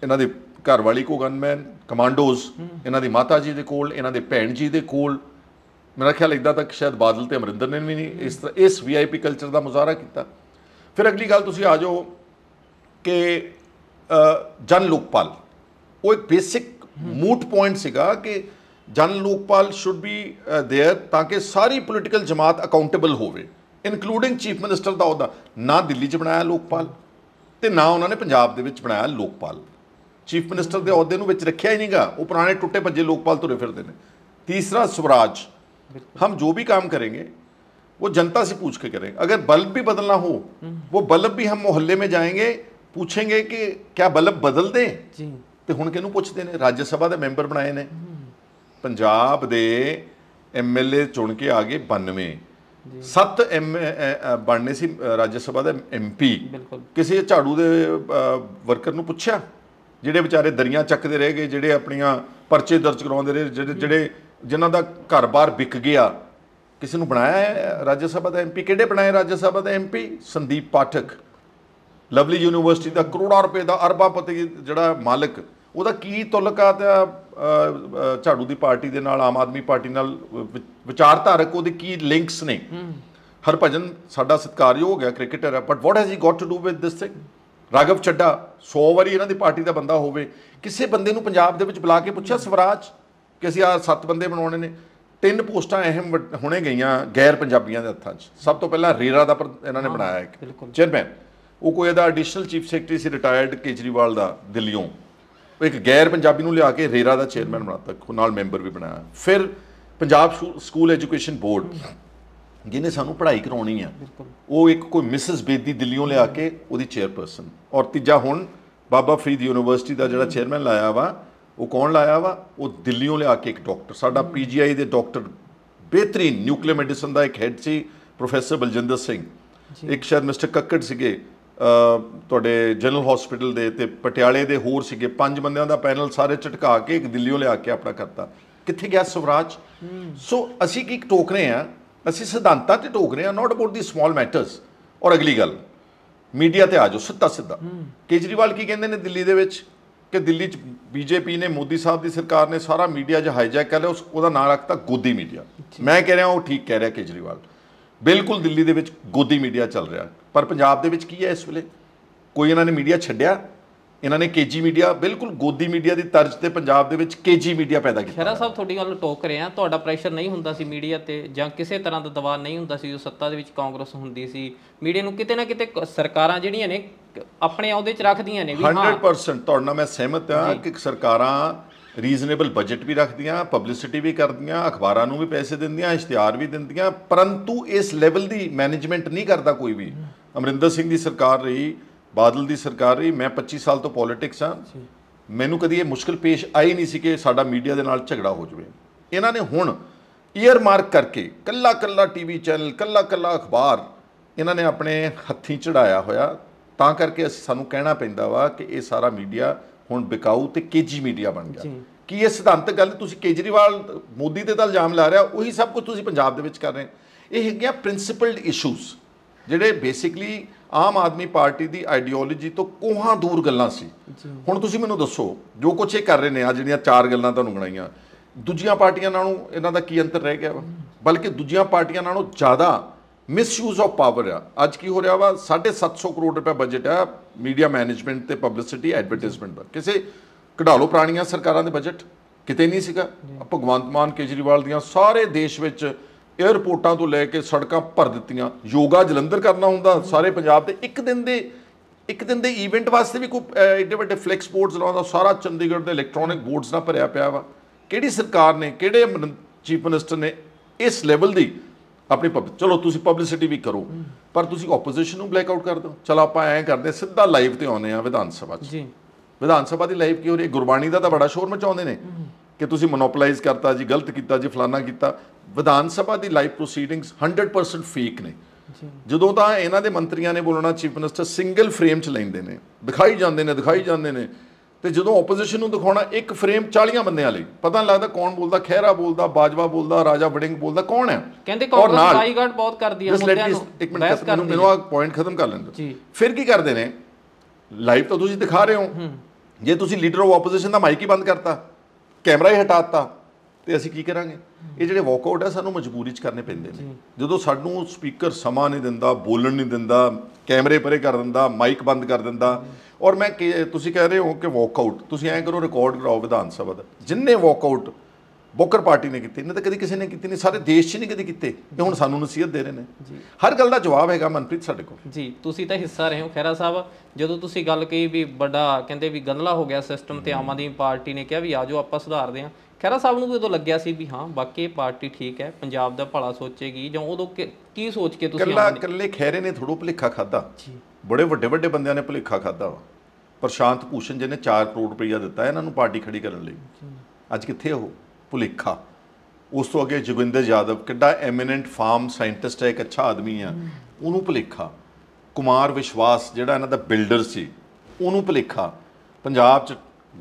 ਇਹਨਾਂ ਦੇ ਘਰ ਵਾਲੀ ਕੋ ਗਨਮੈਨ ਕਮਾਂਡੋਜ਼ ਇਹਨਾਂ ਦੀ ਮਾਤਾ ਜੀ ਦੇ ਕੋਲ ਇਹਨਾਂ ਦੇ ਭੈਣ ਜੀ ਦੇ ਕੋਲ ਮੇਰਾ ਖਿਆਲ ਇਦਾਂ ਤੱਕ ਸ਼ਾਇਦ ਬਾਦਲ ਤੇ ਅਮਰਿੰਦਰ ਨੇ ਵੀ ਨਹੀਂ ਇਸ ਇਸ ਵੀਆਈਪੀ ਕਲਚਰ ਦਾ ਮੁਜ਼ਾਹਰਾ ਕੀਤਾ ਫਿਰ ਅਗਲੀ ਗੱਲ ਤੁਸੀਂ ਆ ਜਾਓ ਕਿ ਜਨ ਲੋਕਪਾਲ ਉਹ ਇੱਕ ਬੇਸਿਕ ਮੂਟ ਪੁਆਇੰਟ ਸੀਗਾ ਕਿ ਜਨ ਲੋਕਪਾਲ ਸ਼ੁੱਡ ਬੀ देयर ਤਾਂ ਕਿ ਸਾਰੀ ਪੋਲੀਟੀਕਲ ਜਮਾਤ ਅਕਾਊਂਟੇਬਲ ਹੋਵੇ ਇਨਕਲੂਡਿੰਗ ਚੀਫ ਮਿਨਿਸਟਰ ਦਾ ਉਹਦਾ ਨਾ ਦਿੱਲੀ 'ਚ ਬਣਾਇਆ ਲੋਕਪਾਲ ਤੇ ਨਾ ਉਹਨਾਂ ਨੇ ਪੰਜਾਬ ਦੇ ਵਿੱਚ ਬਣਾਇਆ ਲੋਕਪਾਲ ਚੀਫ ਮਿਨਿਸਟਰ ਦੇ ਅਹੁਦੇ ਨੂੰ ਵਿੱਚ ਰੱਖਿਆ ਹੀ ਨਹੀਂਗਾ ਉਹ ਪੁਰਾਣੇ ਟੁੱਟੇ ਭੱਜੇ ਲੋਕਪਾਲ ਤੁਰੇ ਫਿਰਦੇ ਨੇ ਤੀਸਰਾ ਸਵਰਾਜ ਜੋ ਵੀ ਕੰਮ ਕਰਾਂਗੇ ਉਹ ਜਨਤਾ ਸੇ ਪੁੱਛ ਕੇ के ਅਗਰ ਬਲਬ ਵੀ ਬਦਲਣਾ ਹੋ ਉਹ ਬਲਬ ਵੀ ਹਮ ਮੁਹੱਲੇ ਮੇ ਜਾਏਗੇ जाएंगे ਕਿ कि ਬਲਬ ਬਦਲ ਦੇ ਜੀ ਤੇ ਹੁਣ ਕਿਹਨੂੰ ਪੁੱਛਦੇ ਨੇ ਰਾਜ ਸਭਾ ਦੇ ਮੈਂਬਰ ਬਣਾਏ ਨੇ ਪੰਜਾਬ ਦੇ ਐਮਐਲਏ ਚੁਣ ਕੇ ਆ ਗਏ 92 ਸੱਤ ਐਮ ਬਣਨੇ ਸੀ ਰਾਜ ਸਭਾ ਦੇ ਐਮਪੀ ਕਿਸੇ ਝਾੜੂ ਦੇ ਵਰਕਰ ਨੂੰ ਪੁੱਛਿਆ ਜਿਹੜੇ ਵਿਚਾਰੇ ਦਰੀਆਂ ਚੱਕਦੇ ਰਹਿ ਗਏ ਜਿਹੜੇ ਆਪਣੀਆਂ ਪਰਚੇ ਦਰਜ ਕਰਾਉਂਦੇ ਰਹੇ ਜਿਹੜੇ ਜਿਹੜੇ ਜਿਨ੍ਹਾਂ ਦਾ ਘਰ-ਬਾਰ ਵਿਕ ਗਿਆ ਕਿਸੇ ਨੂੰ ਬਣਾਇਆ ਰਾਜ ਸਭਾ ਦਾ ਐਮਪੀ ਕਿਹੜੇ ਬਣਾਏ ਰਾਜ ਸਭਾ ਦਾ MP Sandeep Pathak Lovely University ਦਾ ਕਰੋੜਾਂ ਰੁਪਏ ਦਾ ਅਰਬਾਪਤੀ ਜਿਹੜਾ ਮਾਲਕ ਉਹਦਾ ਕੀ ਤੁਲਕਾ ਤੇ ਝਾੜੂ ਦੀ ਪਾਰਟੀ ਦੇ ਨਾਲ ਆਮ ਆਦਮੀ ਪਾਰਟੀ ਨਾਲ ਵਿਚਾਰਧਾਰਕ ਉਹਦੇ ਕੀ ਲਿੰਕਸ ਨੇ ਹਰਭਜਨ ਸਾਡਾ ਸਤਿਕਾਰਯੋਗ ਹੈ ਕ੍ਰਿਕਟਰ ਹੈ but what has he got to do with this thing Raghav Chadha 100 ਵਾਰੀ ਇਹਨਾਂ ਦੀ ਪਾਰਟੀ ਦਾ ਬੰਦਾ ਹੋਵੇ ਕਿਸੇ ਬੰਦੇ ਨੂੰ ਪੰਜਾਬ ਦੇ ਵਿੱਚ ਬੁਲਾ ਕੇ ਪੁੱਛਿਆ ਸਵਰਾਜ ਕਿ ਅਸੀਂ ਆ ਸੱਤ ਬੰਦੇ ਬਣਾਉਣੇ ਨੇ ਤਿੰਨ ਪੋਸਟਾਂ ਅਹਿਮ ਹੋਣੇ ਗਈਆਂ ਗੈਰ ਪੰਜਾਬੀਆਂ ਦੇ ਹੱਥਾਂ 'ਚ ਸਭ ਤੋਂ ਪਹਿਲਾਂ ਰੇਰਾ ਦਾ ਇਹਨਾਂ ਨੇ ਬਣਾਇਆ ਇੱਕ ਚੇਅਰਮੈਨ ਉਹ ਕੋਈ ਇਹਦਾ ਐਡੀਸ਼ਨਲ ਚੀਫ ਸੈਕਟਰੀ ਸੀ ਰਿਟਾਇਰਡ ਕੇਜਰੀਵਾਲ ਦਾ ਦਿੱਲੀੋਂ ਉਹ ਇੱਕ ਗੈਰ ਪੰਜਾਬੀ ਨੂੰ ਲਿਆ ਕੇ ਰੇਰਾ ਦਾ ਚੇਅਰਮੈਨ ਬਣਾਤਾ ਨਾਲ ਮੈਂਬਰ ਵੀ ਬਣਾਇਆ ਫਿਰ ਪੰਜਾਬ ਸਕੂਲ ਐਜੂਕੇਸ਼ਨ ਬੋਰਡ ਜਿਹਨੇ ਸਾਨੂੰ ਪੜ੍ਹਾਈ ਕਰਾਉਣੀ ਆ ਉਹ ਇੱਕ ਕੋਈ ਮਿਸਸ ਬੇਦੀ ਦਿੱਲੀੋਂ ਲਿਆ ਕੇ ਉਹਦੀ ਚੇਅਰਪਰਸਨ ਔਰ ਤੀਜਾ ਹੁਣ ਬਾਬਾ ਫਰੀਦ ਯੂਨੀਵਰਸਿਟੀ ਦਾ ਜਿਹੜਾ ਚੇਅਰਮੈਨ ਲਾਇਆ ਵਾ ਉਹ ਕੌਣ ਲਾਇਆ ਵਾ ਉਹ ਦਿੱਲੀੋਂ ਲਿਆ ਕੇ ਇੱਕ ਡਾਕਟਰ ਸਾਡਾ ਪੀਜੀਆਈ ਦੇ ਡਾਕਟਰ ਬਿਹਤਰੀਨ ਨਿਊਕਲੀਅਰ ਮੈਡੀਸਨ ਦਾ ਇੱਕ ਹੈੱਡ ਸੀ ਪ੍ਰੋਫੈਸਰ ਬਲਜਿੰਦਰ ਸਿੰਘ ਇੱਕ ਸ਼ਾਇਦ ਮਿਸਟਰ ਕੱਕੜ ਸੀਗੇ ਤੁਹਾਡੇ ਜਨਰਲ ਹਸਪੀਟਲ ਦੇ ਤੇ ਪਟਿਆਲੇ ਦੇ ਹੋਰ ਸੀਗੇ ਪੰਜ ਬੰਦਿਆਂ ਦਾ ਪੈਨਲ ਸਾਰੇ ਝਟਕਾ ਕੇ ਇੱਕ ਦਿੱਲੀੋਂ ਲਿਆ ਕੇ ਆਪਣਾ ਕਰਤਾ ਕਿੱਥੇ ਗਿਆ ਸਵਰਾਜ ਸੋ ਅਸੀਂ ਕੀ ਟੋਕ ਰਹੇ ਆ ਅਸੀਂ ਸਿਧਾਂਤਾਂ ਤੇ ਟੋਕ ਰਹੇ ਆ not about the small matters ਔਰ ਅਗਲੀ ਗੱਲ ਮੀਡੀਆ ਤੇ ਆ ਜਾਓ ਸਿੱਧਾ ਸਿੱਧਾ ਕੇਜਰੀਵਾਲ ਕੀ ਕਹਿੰਦੇ ਨੇ ਦਿੱਲੀ ਦੇ ਵਿੱਚ ਕਿ ਦਿੱਲੀ ਚ ਬੀਜੇਪੀ ਨੇ ਮੋਦੀ ਸਾਹਿਬ ਦੀ ਸਰਕਾਰ ਨੇ ਸਾਰਾ ਮੀਡੀਆ ਜ ਹਾਈਜੈਕ ਕਰ ਲਿਆ ਉਸ ਉਹਦਾ ਨਾਂ ਰੱਖਤਾ ਗੋਦੀ ਮੀਡੀਆ ਮੈਂ ਕਹਿ ਰਿਹਾ ਉਹ ਠੀਕ ਕਹਿ ਰਿਹਾ ਕੇਜਰੀਵਾਲ ਬਿਲਕੁਲ ਦਿੱਲੀ ਦੇ ਵਿੱਚ ਗੋਦੀ ਮੀਡੀਆ ਚੱਲ ਰਿਹਾ ਪਰ ਪੰਜਾਬ ਦੇ ਵਿੱਚ ਕੀ ਹੈ ਇਸ ਵੇਲੇ ਕੋਈ ਇਹਨਾਂ ਨੇ ਮੀਡੀਆ ਛੱਡਿਆ ਇਹਨਾਂ ਨੇ ਕੇਜੀ ਮੀਡੀਆ ਬਿਲਕੁਲ ਗੋਦੀ ਮੀਡੀਆ ਦੀ ਤਰਜ਼ ਤੇ ਪੰਜਾਬ ਦੇ ਵਿੱਚ ਕੇਜੀ ਮੀਡੀਆ ਪੈਦਾ ਕੀਤਾ ਖੈਰਾ ਸਾਹਿਬ ਤੁਹਾਡੀ ਗੱਲ ਟੋਕ ਰਹੇ ਆ ਤੁਹਾਡਾ ਪ੍ਰੈਸ਼ਰ ਨਹੀਂ ਹੁੰਦਾ ਸੀ ਮੀਡੀਆ ਤੇ ਜਾਂ ਕਿਸੇ ਤਰ੍ਹਾਂ ਦਾ ਦਬਾਅ ਨਹੀਂ ਹੁੰਦਾ ਸੀ ਜੋ ਸੱਤਾ ਦੇ ਵਿੱਚ ਕਾਂਗਰਸ ਹੁੰਦੀ ਸੀ ਮੀਡੀਆ ਨੂੰ ਕਿਤੇ ਨਾ ਕਿਤੇ ਸਰਕਾਰਾਂ ਜਿਹੜੀਆਂ ਨੇ ਆਪਣੇ ਆਉਦੇ ਚ ਰੱਖਦੀਆਂ ਨੇ ਵੀ 100% ਤੁਹਾਡਾ ਮੈਂ ਸਹਿਮਤ ਆ ਕਿ ਸਰਕਾਰਾਂ ਰੀਜ਼ਨੇਬਲ ਬਜਟ ਵੀ ਰੱਖਦੀਆਂ ਪਬਲਿਸਿਟੀ ਵੀ ਕਰਦੀਆਂ ਅਖਬਾਰਾਂ ਨੂੰ ਵੀ ਪੈਸੇ ਦਿੰਦੀਆਂ ਇਸ਼ਤਿਹਾਰ ਵੀ ਦਿੰਦੀਆਂ ਪਰੰਤੂ ਇਸ ਲੈਵਲ ਦੀ ਮੈਨੇਜਮੈਂਟ ਨਹੀਂ ਕਰਦਾ ਕੋਈ ਵੀ ਅਮਰਿੰਦਰ ਸਿੰਘ ਦੀ ਸਰਕਾਰ ਰਹੀ ਬਾਦਲ ਦੀ ਸਰਕਾਰ ਰਹੀ ਮੈਂ 25 ਸਾਲ ਤੋਂ ਪੋਲਿਟਿਕਸ ਆ ਮੈਨੂੰ ਕਦੀ ਇਹ ਮੁਸ਼ਕਲ ਪੇਸ਼ ਆਈ ਨਹੀਂ ਸੀ ਕਿ ਸਾਡਾ ਮੀਡੀਆ ਦੇ ਨਾਲ ਝਗੜਾ ਹੋ ਜਾਵੇ ਇਹਨਾਂ ਨੇ ਹੁਣ ਈਅਰ ਮਾਰਕ ਕਰਕੇ ਕੱਲਾ ਕੱਲਾ ਟੀਵੀ ਚੈਨਲ ਕੱਲਾ ਕੱਲਾ ਅਖਬਾਰ ਇਹਨਾਂ ਨੇ ਆਪਣੇ ਹੱਥੀਂ ਚੜਾਇਆ ਹੋਇਆ ਤਾਂ ਕਰਕੇ ਅਸੀਂ ਸਾਨੂੰ ਕਹਿਣਾ ਪੈਂਦਾ ਵਾ ਕਿ ਇਹ ਸਾਰਾ ਮੀਡੀਆ ਹੁਣ ਬਿਕਾਊ ਤੇ ਕੇਜੀ ਮੀਡੀਆ ਬਣ ਗਿਆ ਕੀ ਇਹ ਸਿਧਾਂਤ ਗੱਲ ਤੁਸੀਂ ਕੇਜਰੀਵਾਲ ਮੋਦੀ ਤੇ ਤਾਂ ਇਲਜ਼ਾਮ ਲਾ ਰਿਹਾ ਉਹੀ ਸਭ ਕੁਝ ਤੁਸੀਂ ਪੰਜਾਬ ਦੇ ਵਿੱਚ ਕਰ ਰਹੇ ਇਹ ਹੈਗੀਆਂ ਪ੍ਰਿੰਸੀਪਲਡ ਇਸ਼ੂਜ਼ ਜਿਹੜੇ ਬੇਸਿਕਲੀ ਆਮ ਆਦਮੀ ਪਾਰਟੀ ਦੀ ਆਈਡੀਓਲੋਜੀ ਤੋਂ ਕੋਹਾਂ ਦੂਰ ਗੱਲਾਂ ਸੀ ਹੁਣ ਤੁਸੀਂ ਮੈਨੂੰ ਦੱਸੋ ਜੋ ਕੁਝ ਇਹ ਕਰ ਰਹੇ ਨੇ ਆ ਜਿਹੜੀਆਂ ਚਾਰ ਗੱਲਾਂ ਤੁਹਾਨੂੰ ਗਣਾਈਆਂ ਦੂਜੀਆਂ ਪਾਰਟੀਆਂ ਨਾਲੋਂ ਇਹਨਾਂ ਦਾ ਕੀ ਅੰਤਰ ਰਹਿ ਗਿਆ ਬਲਕਿ ਦੂਜੀਆਂ ਪਾਰਟੀਆਂ ਨਾਲੋਂ ਜ਼ਿਆਦਾ ਮਿਸਯੂਜ਼ ਆਫ ਪਾਵਰ ਆ ਅੱਜ ਕੀ ਹੋ ਰਿਹਾ ਵਾ 750 ਕਰੋੜ ਰੁਪਏ ਬਜਟ ਆ ਮੀਡੀਆ ਮੈਨੇਜਮੈਂਟ ਤੇ ਪਬਲਿਸਿਟੀ ਐਡਵਰਟਾਈਜ਼ਮੈਂਟ ਦਾ ਕਿਸੇ ਕਢਾ ਲੋ ਪੁਰਾਣੀਆਂ ਸਰਕਾਰਾਂ ਦੇ ਬਜਟ ਕਿਤੇ ਨਹੀਂ ਸੀਗਾ ਭਗਵੰਤ ਮਾਨ ਕੇਜਰੀਵਾਲ ਦੀਆਂ ਸਾਰੇ ਦੇਸ਼ ਵਿੱਚ ਏਅਰਪੋਰਟਾਂ ਤੋਂ ਲੈ ਕੇ ਸੜਕਾਂ ਭਰ ਦਿੱਤੀਆਂ ਯੋਗਾ ਜਲੰਧਰ ਕਰਨਾ ਹੁੰਦਾ ਸਾਰੇ ਪੰਜਾਬ ਤੇ ਇੱਕ ਦਿਨ ਦੇ ਇੱਕ ਦਿਨ ਦੇ ਇਵੈਂਟ ਵਾਸਤੇ ਵੀ ਕੋਈ ਐਡੇ ਵੱਡੇ ਫਲੈਕਸ ਬੋਰਡਸ ਲਾਉਂਦਾ ਸਾਰਾ ਚੰਡੀਗੜ੍ਹ ਦੇ ਇਲੈਕਟ੍ਰੋਨਿਕ ਬੋਰਡਸ ਨਾਲ ਭਰਿਆ ਪਿਆ ਵਾ ਕਿਹੜੀ ਸਰਕਾਰ ਨੇ ਕਿਹੜੇ ਚੀਫ ਮਿਨਿਸਟਰ ਨੇ ਇਸ ਲੈਵਲ ਦੀ ਆਪਣੀ ਚਲੋ ਤੁਸੀਂ ਪਬਲਿਸਿਟੀ ਵੀ ਕਰੋ ਪਰ ਤੁਸੀਂ ਆਪੋਜੀਸ਼ਨ ਨੂੰ ਬਲੈਕ ਆਊਟ ਕਰ ਦਿਓ ਚਲੋ ਆਪਾਂ ਐਂ ਕਰਦੇ ਸਿੱਧਾ ਲਾਈਵ ਤੇ ਆਉਨੇ ਆ ਵਿਧਾਨ ਸਭਾ 'ਚ ਜੀ ਵਿਧਾਨ ਸਭਾ ਦੀ ਲਾਈਵ ਕੀ ਹੋ ਰਹੀ ਗੁਰਬਾਣੀ ਦਾ ਤਾਂ ਬੜਾ ਸ਼ੋਰ ਮਚਾਉਂਦੇ ਨੇ ਕਿ ਤੁਸੀਂ ਮੋਨੋਪੋਲਾਈਜ਼ ਕਰਤਾ ਜੀ ਗਲਤ ਕੀਤਾ ਜੀ ਫਲਾਨਾ ਕੀਤਾ ਵਿਧਾਨ ਸਭਾ ਦੀ ਲਾਈਵ ਪ੍ਰੋਸੀਡਿੰਗਸ 100% ਫੇਕ ਨੇ ਜਦੋਂ ਤਾਂ ਇਹਨਾਂ ਦੇ ਮੰਤਰੀਆਂ ਨੇ ਬੋਲਣਾ ਚੀਫ ਮਿਨਿਸਟਰ ਸਿੰਗਲ ਫਰੇਮ 'ਚ ਲੈਂਦੇ ਨੇ ਦਿਖਾਈ ਜਾਂਦੇ ਨੇ ਦਿਖਾਈ ਜਾਂਦੇ ਨੇ ਤੇ ਜਦੋਂ ਆਪੋਜੀਸ਼ਨ ਨੂੰ ਦਿਖਾਉਣਾ ਇੱਕ ਫਰੇਮ 40 ਬੰਦਿਆਂ ਲਈ ਪਤਾ ਨਹੀਂ ਲੱਗਦਾ ਕੌਣ ਬੋਲਦਾ ਖਹਿਰਾ ਬੋਲਦਾ ਬਾਜਵਾ ਬੋਲਦਾ ਰਾਜਾ ਵੜਿੰਗ ਬੋਲਦਾ ਕੌਣ ਹੈ ਕਹਿੰਦੇ ਕਾਂਗਰਸ ਬਾਈਕਾਟ ਬਹੁਤ ਕਰਦੀ ਹੈ ਮੁੰਡਿਆਂ ਨੂੰ ਇੱਕ ਮਿੰਟ ਮੈਨੂੰ ਮੈਨੂੰ ਆ ਪੁਆਇੰਟ ਖਤਮ ਕਰ ਲੈਣ ਦਿਓ ਫਿਰ ਕੀ ਕਰਦੇ ਨੇ ਲਾਈਵ ਤਾਂ ਤੁਸੀਂ ਦਿਖਾ ਰਹੇ ਹੋ ਜੇ ਤੁਸੀਂ ਲੀਡਰ ਆਫ ਆਪੋਜੀਸ਼ਨ ਦਾ ਮਾਈਕ ਹੀ ਬੰਦ ਕਰਤਾ ਕੈਮਰਾ ਹੀ ਹਟਾਤਾ ਤੇ ਅਸੀਂ ਕੀ ਕਰਾਂਗੇ ਇਹ ਜਿਹੜੇ ਵਾਕਆਊਟ ਆ ਸਾਨੂੰ ਮਜਬੂਰੀ 'ਚ ਕਰਨੇ ਪੈਂਦੇ ਨੇ ਜਦੋਂ ਸਾਨੂੰ ਸਪੀਕਰ ਸਮਾਂ ਨਹੀਂ ਦਿੰਦਾ ਬੋਲਣ ਨਹੀਂ ਦਿੰਦਾ ਕੈਮਰੇ ਪਰੇ ਕਰ ਦਿੰਦਾ ਮਾਈਕ ਬੰਦ ਕਰ ਦਿੰਦਾ ਔਰ ਮੈਂ ਤੁਸੀਂ ਕਹਿ ਰਹੇ ਹੋ ਕਿ ਵਾਕਆਊਟ ਤੁਸੀਂ ਐਂ ਕਰੋ ਰਿਕਾਰਡ ਕਰਾਓ ਵਿਧਾਨ ਸਭਾ ਦਾ ਜਿੰਨੇ ਵਾਕਆਊਟ ਬੋਕਰ ਪਾਰਟੀ ਨੇ ਕੀਤੀ ਨੇ ਤਾਂ ਕਦੀ ਕਿਸੇ ਨੇ ਕੀਤੀ ਨਹੀਂ ਸਾਰੇ ਦੇਸ਼ 'ਚ ਨਹੀਂ ਕਦੀ ਕੀਤੇ ਤੇ ਹੁਣ ਸਾਨੂੰ ਨਸੀਹਤ ਦੇ ਰਹੇ ਨੇ ਹਰ ਗੱਲ ਦਾ ਜਵਾਬ ਹੈਗਾ ਮਨਪ੍ਰੀਤ ਸਾਡੇ ਕੋਲ ਜੀ ਤੁਸੀਂ ਤਾਂ ਹਿੱਸਾ ਰਹੇ ਹੋ ਖੈਰਾ ਸਾਹਿਬ ਜਦੋਂ ਤੁਸੀਂ ਗੱਲ ਕਹੀ ਵੀ ਵੱਡਾ ਕਹਿੰਦੇ ਵੀ ਗੰਦਲਾ ਹੋ ਗਿਆ ਸਿਸਟਮ ਤੇ ਆਮ ਆਦਮੀ ਪਾਰਟੀ ਨੇ ਕਿਹਾ ਵੀ ਆਜੋ ਆਪਾਂ ਸੁਧਾਰਦੇ ਹਾਂ ਖੈਰਾ ਸਾਹਿਬ ਨੂੰ ਉਦੋਂ ਲੱਗਿਆ ਸੀ ਵੀ ਹਾਂ ਵਾਕਈ ਪਾਰਟੀ ਠੀਕ ਹੈ ਪੰਜਾਬ ਦਾ ਭਲਾ ਸੋਚੇਗੀ ਜਾਂ ਉਦੋਂ ਕੀ ਸੋਚ ਕੇ ਤੁਸੀਂ ਕੱਲਾ ਕੱਲੇ ਖੈਰੇ ਨੇ ਥੋੜੋ ਭੁਲੇਖਾ ਖਾਦਾ ਜੀ ਬੜੇ ਵੱਡੇ ਵੱਡੇ ਬੰਦਿਆਂ ਨੇ ਭੁਲੇਖਾ ਖਾਦਾ ਪ੍ਰਸ਼ਾਂਤ ਭੂਸ਼ਣ ਜੀ ਨੇ 4 ਕਰੋੜ ਰੁਪਈਆ ਦਿੱਤਾ ਇਹਨਾਂ ਨੂੰ ਪਾਰਟੀ ਖੜੀ ਕਰਨ ਲਈ ਅੱਜ ਕਿੱਥੇ ਉਹ ਭੁਲੇਖਾ ਉਸ ਤੋਂ ਅੱਗੇ ਜਗਵਿੰਦਰ ਯਾਦਵ ਕਿੱਡਾ ਐਮੀਨੈਂਟ ਫਾਰਮ ਸਾਇੰਟਿਸਟ ਹੈ ਇੱਕ ਅੱਛਾ ਆਦਮੀ ਆ ਉਹਨੂੰ ਭੁਲੇਖਾ ਕੁਮਾਰ ਵਿਸ਼ਵਾਸ ਜਿਹੜਾ ਇਹਨਾਂ ਦਾ ਬਿਲਡਰ ਸੀ ਉਹਨੂੰ ਭੁਲੇਖਾ ਪੰਜਾਬ 'ਚ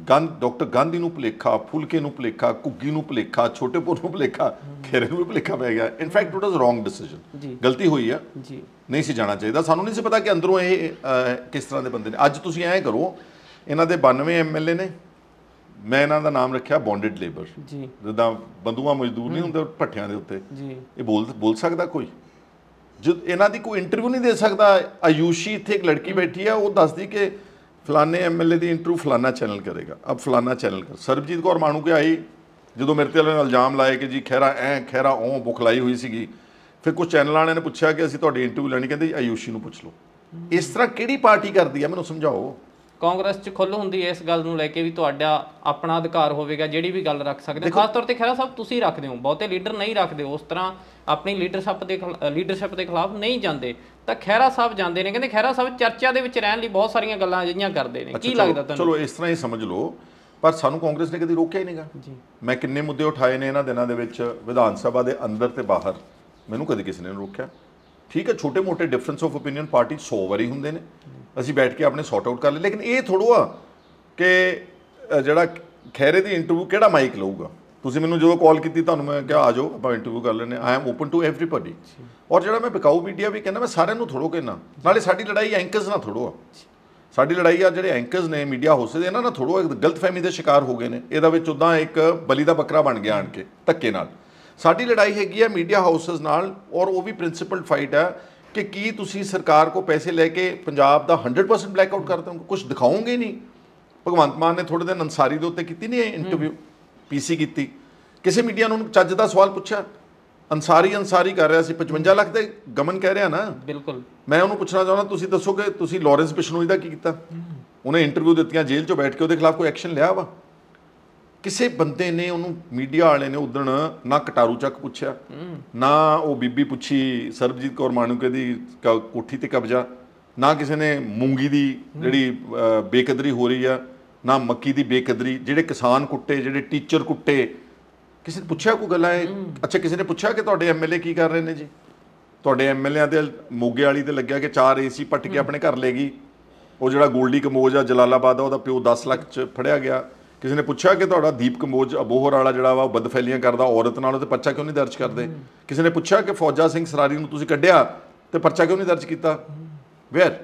ਗੰਧ ਡਾਕਟਰ ਗਾਂਧੀ ਨੂੰ ਭੁਲੇਖਾ ਫੁਲਕੇ ਨੂੰ ਭੁਲੇਖਾ ਕੁੱਗੀ ਨੂੰ ਭੁਲੇਖਾ ਪੁੱਤ ਨੂੰ ਭੁਲੇਖਾ ਖੇਰੇ ਨੂੰ ਵੀ ਭੁਲੇਖਾ ਪੈ ਗਿਆ in fact it was wrong decision ਗਲਤੀ ਹੋਈ ਆ ਜੀ ਨਹੀਂ ਸੀ ਜਾਣਾ ਚਾਹੀਦਾ ਸਾਨੂੰ ਨਹੀਂ ਸੀ ਪਤਾ ਕਿ ਅੰਦਰੋਂ ਇਹ ਕਿਸ ਤਰ੍ਹਾਂ ਦੇ ਬੰਦੇ ਨੇ ਅੱਜ ਤੁਸੀਂ ਐਂ ਕਰੋ ਇਹਨਾਂ ਦੇ 92 ਐਮਐਲਏ ਨੇ ਮੈਂ ਇਹਨਾਂ ਦਾ ਨਾਮ ਰੱਖਿਆ ਬੌਂਡਡ ਲੇਬਰ ਜੀ ਜਿੱਦਾਂ ਬੰਦੂਆ ਮਜ਼ਦੂਰ ਨਹੀਂ ਹੁੰਦੇ ਭੱਠਿਆਂ ਦੇ ਉੱਤੇ ਜੀ ਇਹ ਬੋਲ ਬੋਲ ਸਕਦਾ ਕੋਈ ਜਦ ਇਹਨਾਂ ਦੀ ਕੋਈ ਇੰਟਰਵਿਊ ਨਹੀਂ ਦੇ ਸਕਦਾ ਆਯੂਸ਼ੀ ਇੱਥੇ ਇੱਕ ਲੜਕੀ ਬੈਠੀ ਆ ਉਹ ਦੱਸਦੀ ਕਿ ਫਲਾਣੇ ਐਮਐਲਏ ਦੀ ਇੰਟਰਵਿਊ ਫਲਾਣਾ ਚੈਨਲ ਕਰੇਗਾ ਅਬ ਫਲਾਣਾ ਚੈਨਲ ਕਰ ਸਰਬਜੀਤ ਕੌਰ ਮਾਣੂ ਕੇ ਆਈ ਜਦੋਂ ਮੇਰੇ ਤੇ ਇਲਜ਼ਾਮ ਲਾਏ ਕਿ ਜੀ ਖੈਰਾ ਐ ਖੈਰਾ ਓ ਬੁਖਲਾਈ ਹੋਈ ਸੀਗੀ ਫਿਰ ਕੁਝ ਚੈਨਲ ਵਾਲਿਆਂ ਨੇ ਪੁੱਛਿਆ ਕਿ ਅਸੀਂ ਤੁਹਾਡੀ ਇੰਟਰਵਿਊ ਲੈਣੀ ਕਹਿੰਦੇ ਆਯੂਸ਼ੀ ਨੂੰ ਪੁੱਛ ਲਓ ਇਸ ਤਰ੍ਹਾਂ ਕਿਹੜੀ ਪਾਰਟੀ ਕਰਦੀ ਆ ਮੈਨੂੰ ਸਮਝਾਓ ਕਾਂਗਰਸ 'ਚ ਖੁੱਲ ਹੁੰਦੀ ਹੈ ਇਸ ਗੱਲ ਨੂੰ ਲੈ ਕੇ ਵੀ ਤੁਹਾਡਾ ਆਪਣਾ ਅਧਿਕਾਰ ਹੋਵੇਗਾ ਜਿਹੜੀ ਵੀ ਗੱਲ ਰੱਖ ਸਕਦੇ ਖਾਸ ਤੌਰ ਤੇ ਖੈਰਾ ਸਾਹਿਬ ਤੁਸੀਂ ਰੱਖਦੇ ਹੋ ਬਹੁਤੇ ਲੀਡਰ ਨਹੀਂ ਰੱਖਦੇ ਉਸ ਤਰ੍ਹਾਂ ਆਪਣੀ ਲੀਡਰਸ਼ਿਪ ਦੇ ਲੀਡਰਸ਼ਿਪ ਦੇ ਖਿਲਾਫ ਨਹੀਂ ਜਾਂਦੇ ਤਾਂ ਖੈਰਾ ਸਾਹਿਬ ਜਾਂਦੇ ਨੇ ਕਹਿੰਦੇ ਖੈਰਾ ਸਾਹਿਬ ਚਰਚਾ ਦੇ ਵਿੱਚ ਰਹਿਣ ਲਈ ਬਹੁਤ ਸਾਰੀਆਂ ਗੱਲਾਂ ਅਜਿਹੀਆਂ ਕਰਦੇ ਨੇ ਕੀ ਲੱਗਦਾ ਤੁਹਾਨੂੰ ਚਲੋ ਇਸ ਤਰ੍ਹਾਂ ਹੀ ਸਮਝ ਲਓ ਪਰ ਸਾਨੂੰ ਕਾਂਗਰਸ ਨੇ ਕਦੀ ਰੋਕਿਆ ਹੀ ਨਹੀਂਗਾ ਮੈਂ ਕਿੰਨੇ ਮੁੱਦੇ ਉਠਾਏ ਨੇ ਇਹਨਾਂ ਦਿਨਾਂ ਦੇ ਵਿੱਚ ਵਿਧਾਨ ਸਭਾ ਦੇ ਅੰਦਰ ਤੇ ਬਾਹਰ ਮੈਨੂੰ ਕਦੀ ਕਿਸੇ ਨੇ ਰੋਕਿਆ ਠੀਕ ਹੈ ਛੋਟੇ-ਮੋਟੇ ਡਿਫਰੈਂਸ ਆਫ ਓਪੀਨੀਅਨ ਪਾਰਟੀ 100 ਵਾਰੀ ਹੁੰਦੇ ਨੇ ਅਸੀਂ ਬੈਠ ਕੇ ਆਪਣੇ ਸੌਟ ਆਊਟ ਕਰ ਲਏ ਲੇਕਿਨ ਇਹ ਥੋੜੋ ਆ ਕਿ ਜਿਹੜਾ ਖੈਰੇ ਦੀ ਇੰਟਰਵਿਊ ਕਿਹੜਾ ਮਾਈਕ ਲਊਗਾ ਤੁਸੀਂ ਮੈਨੂੰ ਜਦੋਂ ਕਾਲ ਕੀਤੀ ਤੁਹਾਨੂੰ ਮੈਂ ਕਿਹਾ ਆ ਜਾਓ ਆਪਾਂ ਇੰਟਰਵਿਊ ਕਰ ਲੈਨੇ I am open to everybody ਔਰ ਜਿਹੜਾ ਮੈਂ ਬਿਕਾਊ ਮੀਡੀਆ ਵੀ ਕਹਿੰਦਾ ਮੈਂ ਸਾਰਿਆਂ ਨੂੰ ਥੋੜੋ ਕਹਿਣਾ ਨਾਲੇ ਸਾਡੀ ਲੜਾਈ ਐਂਕਰਸ ਨਾਲ ਥੋੜੋ ਆ ਸਾਡੀ ਲੜਾਈ ਆ ਜਿਹੜੇ ਐਂਕਰਸ ਨੇ ਮੀਡੀਆ ਦੇ ਇਹਨਾਂ ਨਾਲ ਥੋੜੋ ਗਲਤ ਫਹਿਮੀ ਦੇ ਸ਼ਿਕਾਰ ਹੋ ਗਏ ਨੇ ਇਹਦਾ ਵਿੱਚ ਉਦਾਂ ਇੱਕ ਬਲੀ ਦਾ ਬੱਕਰਾ ਬਣ ਗਿਆ ਆਣ ਕੇ ਧੱਕੇ ਨਾਲ ਸਾਡੀ ਲੜਾਈ ਹੈਗੀ ਆ ਮੀਡੀਆ ਹਾਊਸਸ ਨਾਲ ਔਰ ਉਹ ਵੀ ਪ੍ਰਿੰਸੀਪਲ ਫਾਈਟ ਆ ਕਿ ਕੀ ਤੁਸੀਂ ਸਰਕਾਰ ਕੋ ਪੈਸੇ ਲੈ ਕੇ ਪੰਜਾਬ ਦਾ 100% ਬਲੈਕ ਆਊਟ ਕਰਦੇ ਹੋ ਕੁਝ ਦਿਖਾਓਗੇ ਨਹੀਂ ਭਗਵੰਤ ਮਾਨ ਨੇ ਥੋੜੇ ਦਿਨ ਅਨਸਾਰੀ ਦੇ ਉੱਤੇ ਕੀਤੀ ਨਹੀਂ ਇੰਟਰਵਿਊ ਪੀਸੀ ਕੀਤੀ ਕਿਸੇ ਮੀਡੀਆ ਨੂੰ ਚੱਜ ਦਾ ਸਵਾਲ ਪੁੱਛਿਆ ਅਨਸਾਰੀ ਅਨਸਾਰੀ ਕਰ ਰਿਹਾ ਸੀ 55 ਲੱਖ ਦੇ ਗਮਨ ਕਹਿ ਰਿਹਾ ਨਾ ਬਿਲਕੁਲ ਮੈਂ ਉਹਨੂੰ ਪੁੱਛਣਾ ਚਾਹੁੰਦਾ ਤੁਸੀਂ ਦੱਸੋਗੇ ਤੁਸੀਂ ਲਾਰੈਂਸ ਬਿਸ਼ਨੋਈ ਦਾ ਕੀ ਕੀਤਾ ਉਹਨੇ ਇੰਟਰਵਿਊ ਦਿੱਤੀਆਂ ਜੇਲ੍ਹ 'ਚੋਂ ਬੈਠ ਕੇ ਉਹਦੇ ਖਿਲਾਫ ਕੋਈ ਐਕਸ਼ਨ ਲਿਆ ਵਾ ਕਿਸੇ ਬੰਦੇ ਨੇ ਉਹਨੂੰ ਮੀਡੀਆ ਵਾਲੇ ਨੇ ਉਦਣ ਨਾ ਕਟਾਰੂ ਚੱਕ ਪੁੱਛਿਆ ਨਾ ਉਹ ਬੀਬੀ ਪੁੱਛੀ ਸਰਬਜੀਤ ਕੌਰ ਮਾਨੂਕੇ ਦੀ ਕੋਠੀ ਤੇ ਕਬਜ਼ਾ ਨਾ ਕਿਸੇ ਨੇ ਮੂੰਗੀ ਦੀ ਜਿਹੜੀ ਬੇਕਦਰੀ ਹੋ ਰਹੀ ਆ ਨਾ ਮੱਕੀ ਦੀ ਬੇਕਦਰੀ ਜਿਹੜੇ ਕਿਸਾਨ ਕੁੱਟੇ ਜਿਹੜੇ ਟੀਚਰ ਕੁੱਟੇ ਕਿਸੇ ਨੇ ਪੁੱਛਿਆ ਕੋਈ ਗੱਲਾਂ ਹੈ ਅੱਛਾ ਕਿਸੇ ਨੇ ਪੁੱਛਿਆ ਕਿ ਤੁਹਾਡੇ ਐਮਐਲਏ ਕੀ ਕਰ ਰਹੇ ਨੇ ਜੀ ਤੁਹਾਡੇ ਐਮਐਲਏ ਦੇ ਮੋਗੇ ਵਾਲੀ ਤੇ ਲੱਗਿਆ ਕਿ ਚਾਰ ਏਸੀ ਪੱਟ ਕੇ ਆਪਣੇ ਘਰ ਲੈ ਗਈ ਉਹ ਜਿਹੜਾ ਗੋਲਡੀ ਕਮੋਜ ਆ ਜਲਾਲਾਬਾਦ ਦਾ ਉਹਦਾ ਪਿਓ 10 ਲੱਖ ਚ ਫੜਿਆ ਗਿਆ ਕਿਸੇ ਨੇ ਪੁੱਛਿਆ ਕਿ ਤੁਹਾਡਾ ਦੀਪ ਕੰਬੋਜ ਅਬੋਹਰ ਵਾਲਾ ਜਿਹੜਾ ਵਾ ਉਹ ਬਦਫੈਲੀਆਂ ਕਰਦਾ ਔਰਤ ਨਾਲ ਤੇ ਪਰਚਾ ਕਿਉਂ ਨਹੀਂ ਦਰਜ ਕਰਦੇ ਕਿਸੇ ਨੇ ਪੁੱਛਿਆ ਕਿ ਫੌਜਾ ਸਿੰਘ ਸਰਾਰੀ ਨੂੰ ਤੁਸੀਂ ਕੱਢਿਆ ਤੇ ਪਰਚਾ ਕਿਉਂ ਨਹੀਂ ਦਰਜ ਕੀਤਾ ਵੇਅਰ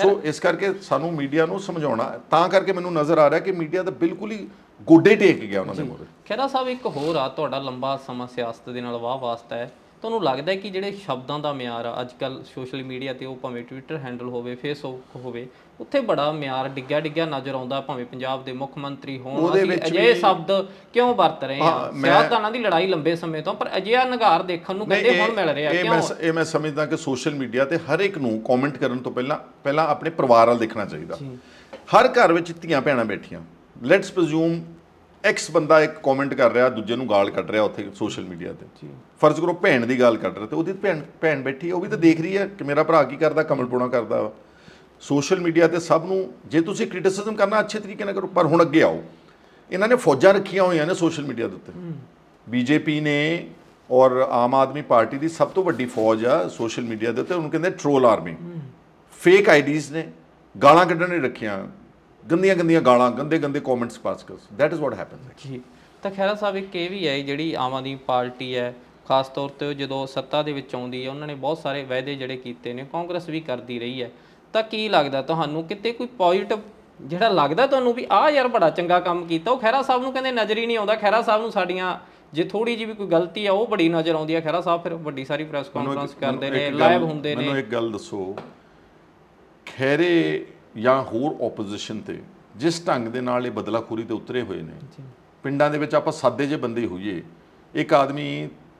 ਸੋ ਇਸ ਕਰਕੇ ਸਾਨੂੰ ਮੀਡੀਆ ਨੂੰ ਸਮਝਾਉਣਾ ਤਾਂ ਕਰਕੇ ਮੈਨੂੰ ਨਜ਼ਰ ਆ ਰਿਹਾ ਕਿ ਮੀਡੀਆ ਤਾਂ ਬਿਲਕੁਲ ਹੀ ਗੋਡੇ ਟੇਕ ਗਿਆ ਉਹਨਾਂ ਦੇ ਮੋੜੇ ਖੈਰਾ ਸਾਹਿਬ ਇੱਕ ਹੋਰ ਆ ਤੁਹਾਡਾ ਲੰਬਾ ਸਮਾਂ ਸਿਆਸਤ ਦੇ ਨਾਲ ਵਾਹ ਵਾਸਤਾ ਹੈ ਤੁਹਾਨੂੰ ਲੱਗਦਾ ਕਿ ਜਿਹੜੇ ਸ਼ਬਦਾਂ ਦਾ ਮਿਆਰ ਆ ਅੱਜ ਕੱਲ ਸੋਸ਼ਲ ਮੀਡੀਆ ਤੇ ਉਹ ਭਾਵੇਂ ਟਵਿੱਟਰ ਹੈਂਡਲ ਹੋਵੇ ਫੇਸਬੁੱਕ ਹੋਵੇ ਉੱਥੇ ਬੜਾ ਮਿਆਰ ਡਿੱਗਿਆ ਡਿੱਗਿਆ ਨਜ਼ਰ ਆਉਂਦਾ ਭਾਵੇਂ ਪੰਜਾਬ ਦੇ ਮੁੱਖ ਮੰਤਰੀ ਹੋਣ ਅਸੀਂ ਅਜੇ ਸ਼ਬਦ ਕਿਉਂ ਵਰਤ ਰਹੇ ਆ ਸਿਆਸਤਾਨਾਂ ਦੀ ਲੜਾਈ ਲੰਬੇ ਸਮੇਂ ਤੋਂ ਪਰ ਅਜਿਹਾ ਨਿਗਾਰ ਦੇਖਣ ਨੂੰ ਕਹਿੰਦੇ ਹੁਣ ਮਿਲ ਰਿਹਾ ਕਿਉਂ ਇਹ ਮੈਂ ਸਮਝਦਾ ਕਿ ਸੋਸ਼ਲ ਮੀਡੀਆ ਤੇ ਹਰ ਇੱਕ ਨੂੰ ਕਮੈਂਟ ਕਰਨ ਤੋਂ ਪਹਿਲਾਂ ਪਹਿਲਾਂ ਆਪਣੇ ਪਰਿਵਾਰ ਨਾਲ ਦੇਖਣਾ ਚਾਹੀਦਾ ਹਰ ਘਰ ਵਿੱਚ ਧੀਆਂ ਭੈਣਾਂ ਬੈਠੀਆਂ ਲੈਟਸ ਪ੍ਰੀਜ਼ੂਮ ਐਕਸ ਬੰਦਾ ਇੱਕ ਕਮੈਂਟ ਕਰ ਰਿਹਾ ਦੂਜੇ ਨੂੰ ਗਾਲ ਕੱਢ ਰਿਹਾ ਉੱਥੇ ਸੋਸ਼ਲ ਮੀਡੀਆ ਤੇ ਫਰਜ਼ ਕਰੋ ਭੈਣ ਦੀ ਗਾਲ ਕੱਢ ਰਿਹਾ ਤੇ ਉਹਦੀ ਭੈਣ ਭੈਣ ਬੈਠੀ ਉਹ ਵੀ ਤਾਂ ਦੇਖ ਰਹੀ ਹੈ ਕਿ ਮੇਰਾ ਭਰਾ ਕੀ ਕਰਦਾ ਕਮਲਪੋਣਾ ਕਰਦਾ ਸੋਸ਼ਲ ਮੀਡੀਆ ਤੇ ਸਭ ਨੂੰ ਜੇ ਤੁਸੀਂ ਕ੍ਰਿਟਿਸਿਜ਼ਮ ਕਰਨਾ ਅੱਛੇ ਤਰੀਕੇ ਨਾਲ ਕਰੋ ਪਰ ਹੁਣ ਅੱਗੇ ਆਓ ਇਹਨਾਂ ਨੇ ਫੌਜਾਂ ਰੱਖੀਆਂ ਹੋਈਆਂ ਨੇ ਸੋਸ਼ਲ ਮੀਡੀਆ ਦੇ ਉੱਤੇ ਬੀਜੇਪੀ ਨੇ ਔਰ ਆਮ ਆਦਮੀ ਪਾਰਟੀ ਦੀ ਸਭ ਤੋਂ ਵੱਡੀ ਫੌਜ ਆ ਸੋਸ਼ਲ ਮੀਡੀਆ ਦੇ ਉੱਤੇ ਉਹਨੂੰ ਕਹਿੰਦੇ ਟ੍ਰੋਲ ਆਰਮੀ ਫੇਕ ਆਈਡੀਜ਼ ਨੇ ਗਾਲਾਂ ਕੱਢਣ ਨੇ ਰੱਖੀਆਂ ਗੰਦੀਆਂ ਗੰਦੀਆਂ ਗਾਲਾਂ ਗੰਦੇ ਗੰਦੇ ਕਮੈਂਟਸ ਪਾਸ ਕਰਸ ਥੈਟ ਇਜ਼ ਵਾਟ ਹੈਪਨਸ ਜੀ ਤਾਂ ਖੈਰਾ ਸਾਹਿਬ ਇੱਕ ਇਹ ਵੀ ਹੈ ਜਿਹੜੀ ਆਮ ਆਦਮੀ ਪਾਰਟੀ ਹੈ ਖਾਸ ਤੌਰ ਤੇ ਜਦੋਂ ਸੱਤਾ ਦੇ ਵਿੱਚ ਆਉਂਦੀ ਹੈ ਉਹਨਾਂ ਨੇ ਬਹੁਤ ਸਾਰੇ ਵਾਅਦੇ ਜਿਹੜੇ ਕੀਤੇ ਨੇ ਕਾਂਗਰਸ ਵੀ ਕਰਦੀ ਰਹੀ ਹੈ ਤਾਂ ਕੀ ਲੱਗਦਾ ਤੁਹਾਨੂੰ ਕਿਤੇ ਕੋਈ ਪੋਜ਼ਿਟਿਵ ਜਿਹੜਾ ਲੱਗਦਾ ਤੁਹਾਨੂੰ ਵੀ ਆਹ ਯਾਰ ਬੜਾ ਚੰਗਾ ਕੰਮ ਕੀਤਾ ਉਹ ਖੈਰਾ ਸਾਹਿਬ ਨੂੰ ਕਹਿੰਦੇ ਨਜ਼ਰ ਹੀ ਨਹੀਂ ਆਉਂਦਾ ਖੈਰਾ ਸਾਹਿਬ ਨੂੰ ਸਾਡੀਆਂ ਜੇ ਥੋੜੀ ਜੀ ਵੀ ਕੋਈ ਗਲਤੀ ਆ ਉਹ ਬੜੀ ਨਜ਼ਰ ਆਉਂਦੀ ਆ ਖੈਰਾ ਸਾਹਿਬ ਫਿਰ ਵੱਡੀ ਸਾਰੀ ਪ੍ਰੈਸ ਕਾਨਫਰੰਸ ਕਰਦੇ ਨੇ ਲਾਈਵ ਹੁੰਦੇ ਨੇ ਮੈਨੂੰ ਇੱਕ ਗੱਲ ਦੱਸੋ ਖੈਰੇ ਜਾਂ ਹੋਰ ਆਪੋਜੀਸ਼ਨ ਤੇ ਜਿਸ ਢੰਗ ਦੇ ਨਾਲ ਇਹ ਬਦਲਾਖੋਰੀ ਤੇ ਉਤਰੇ ਹੋਏ ਨੇ ਪਿੰਡਾਂ ਦੇ ਵਿੱਚ ਆਪਾਂ ਸਾਦੇ ਜੇ ਬੰਦੇ ਹੋਈਏ ਇੱਕ ਆਦਮੀ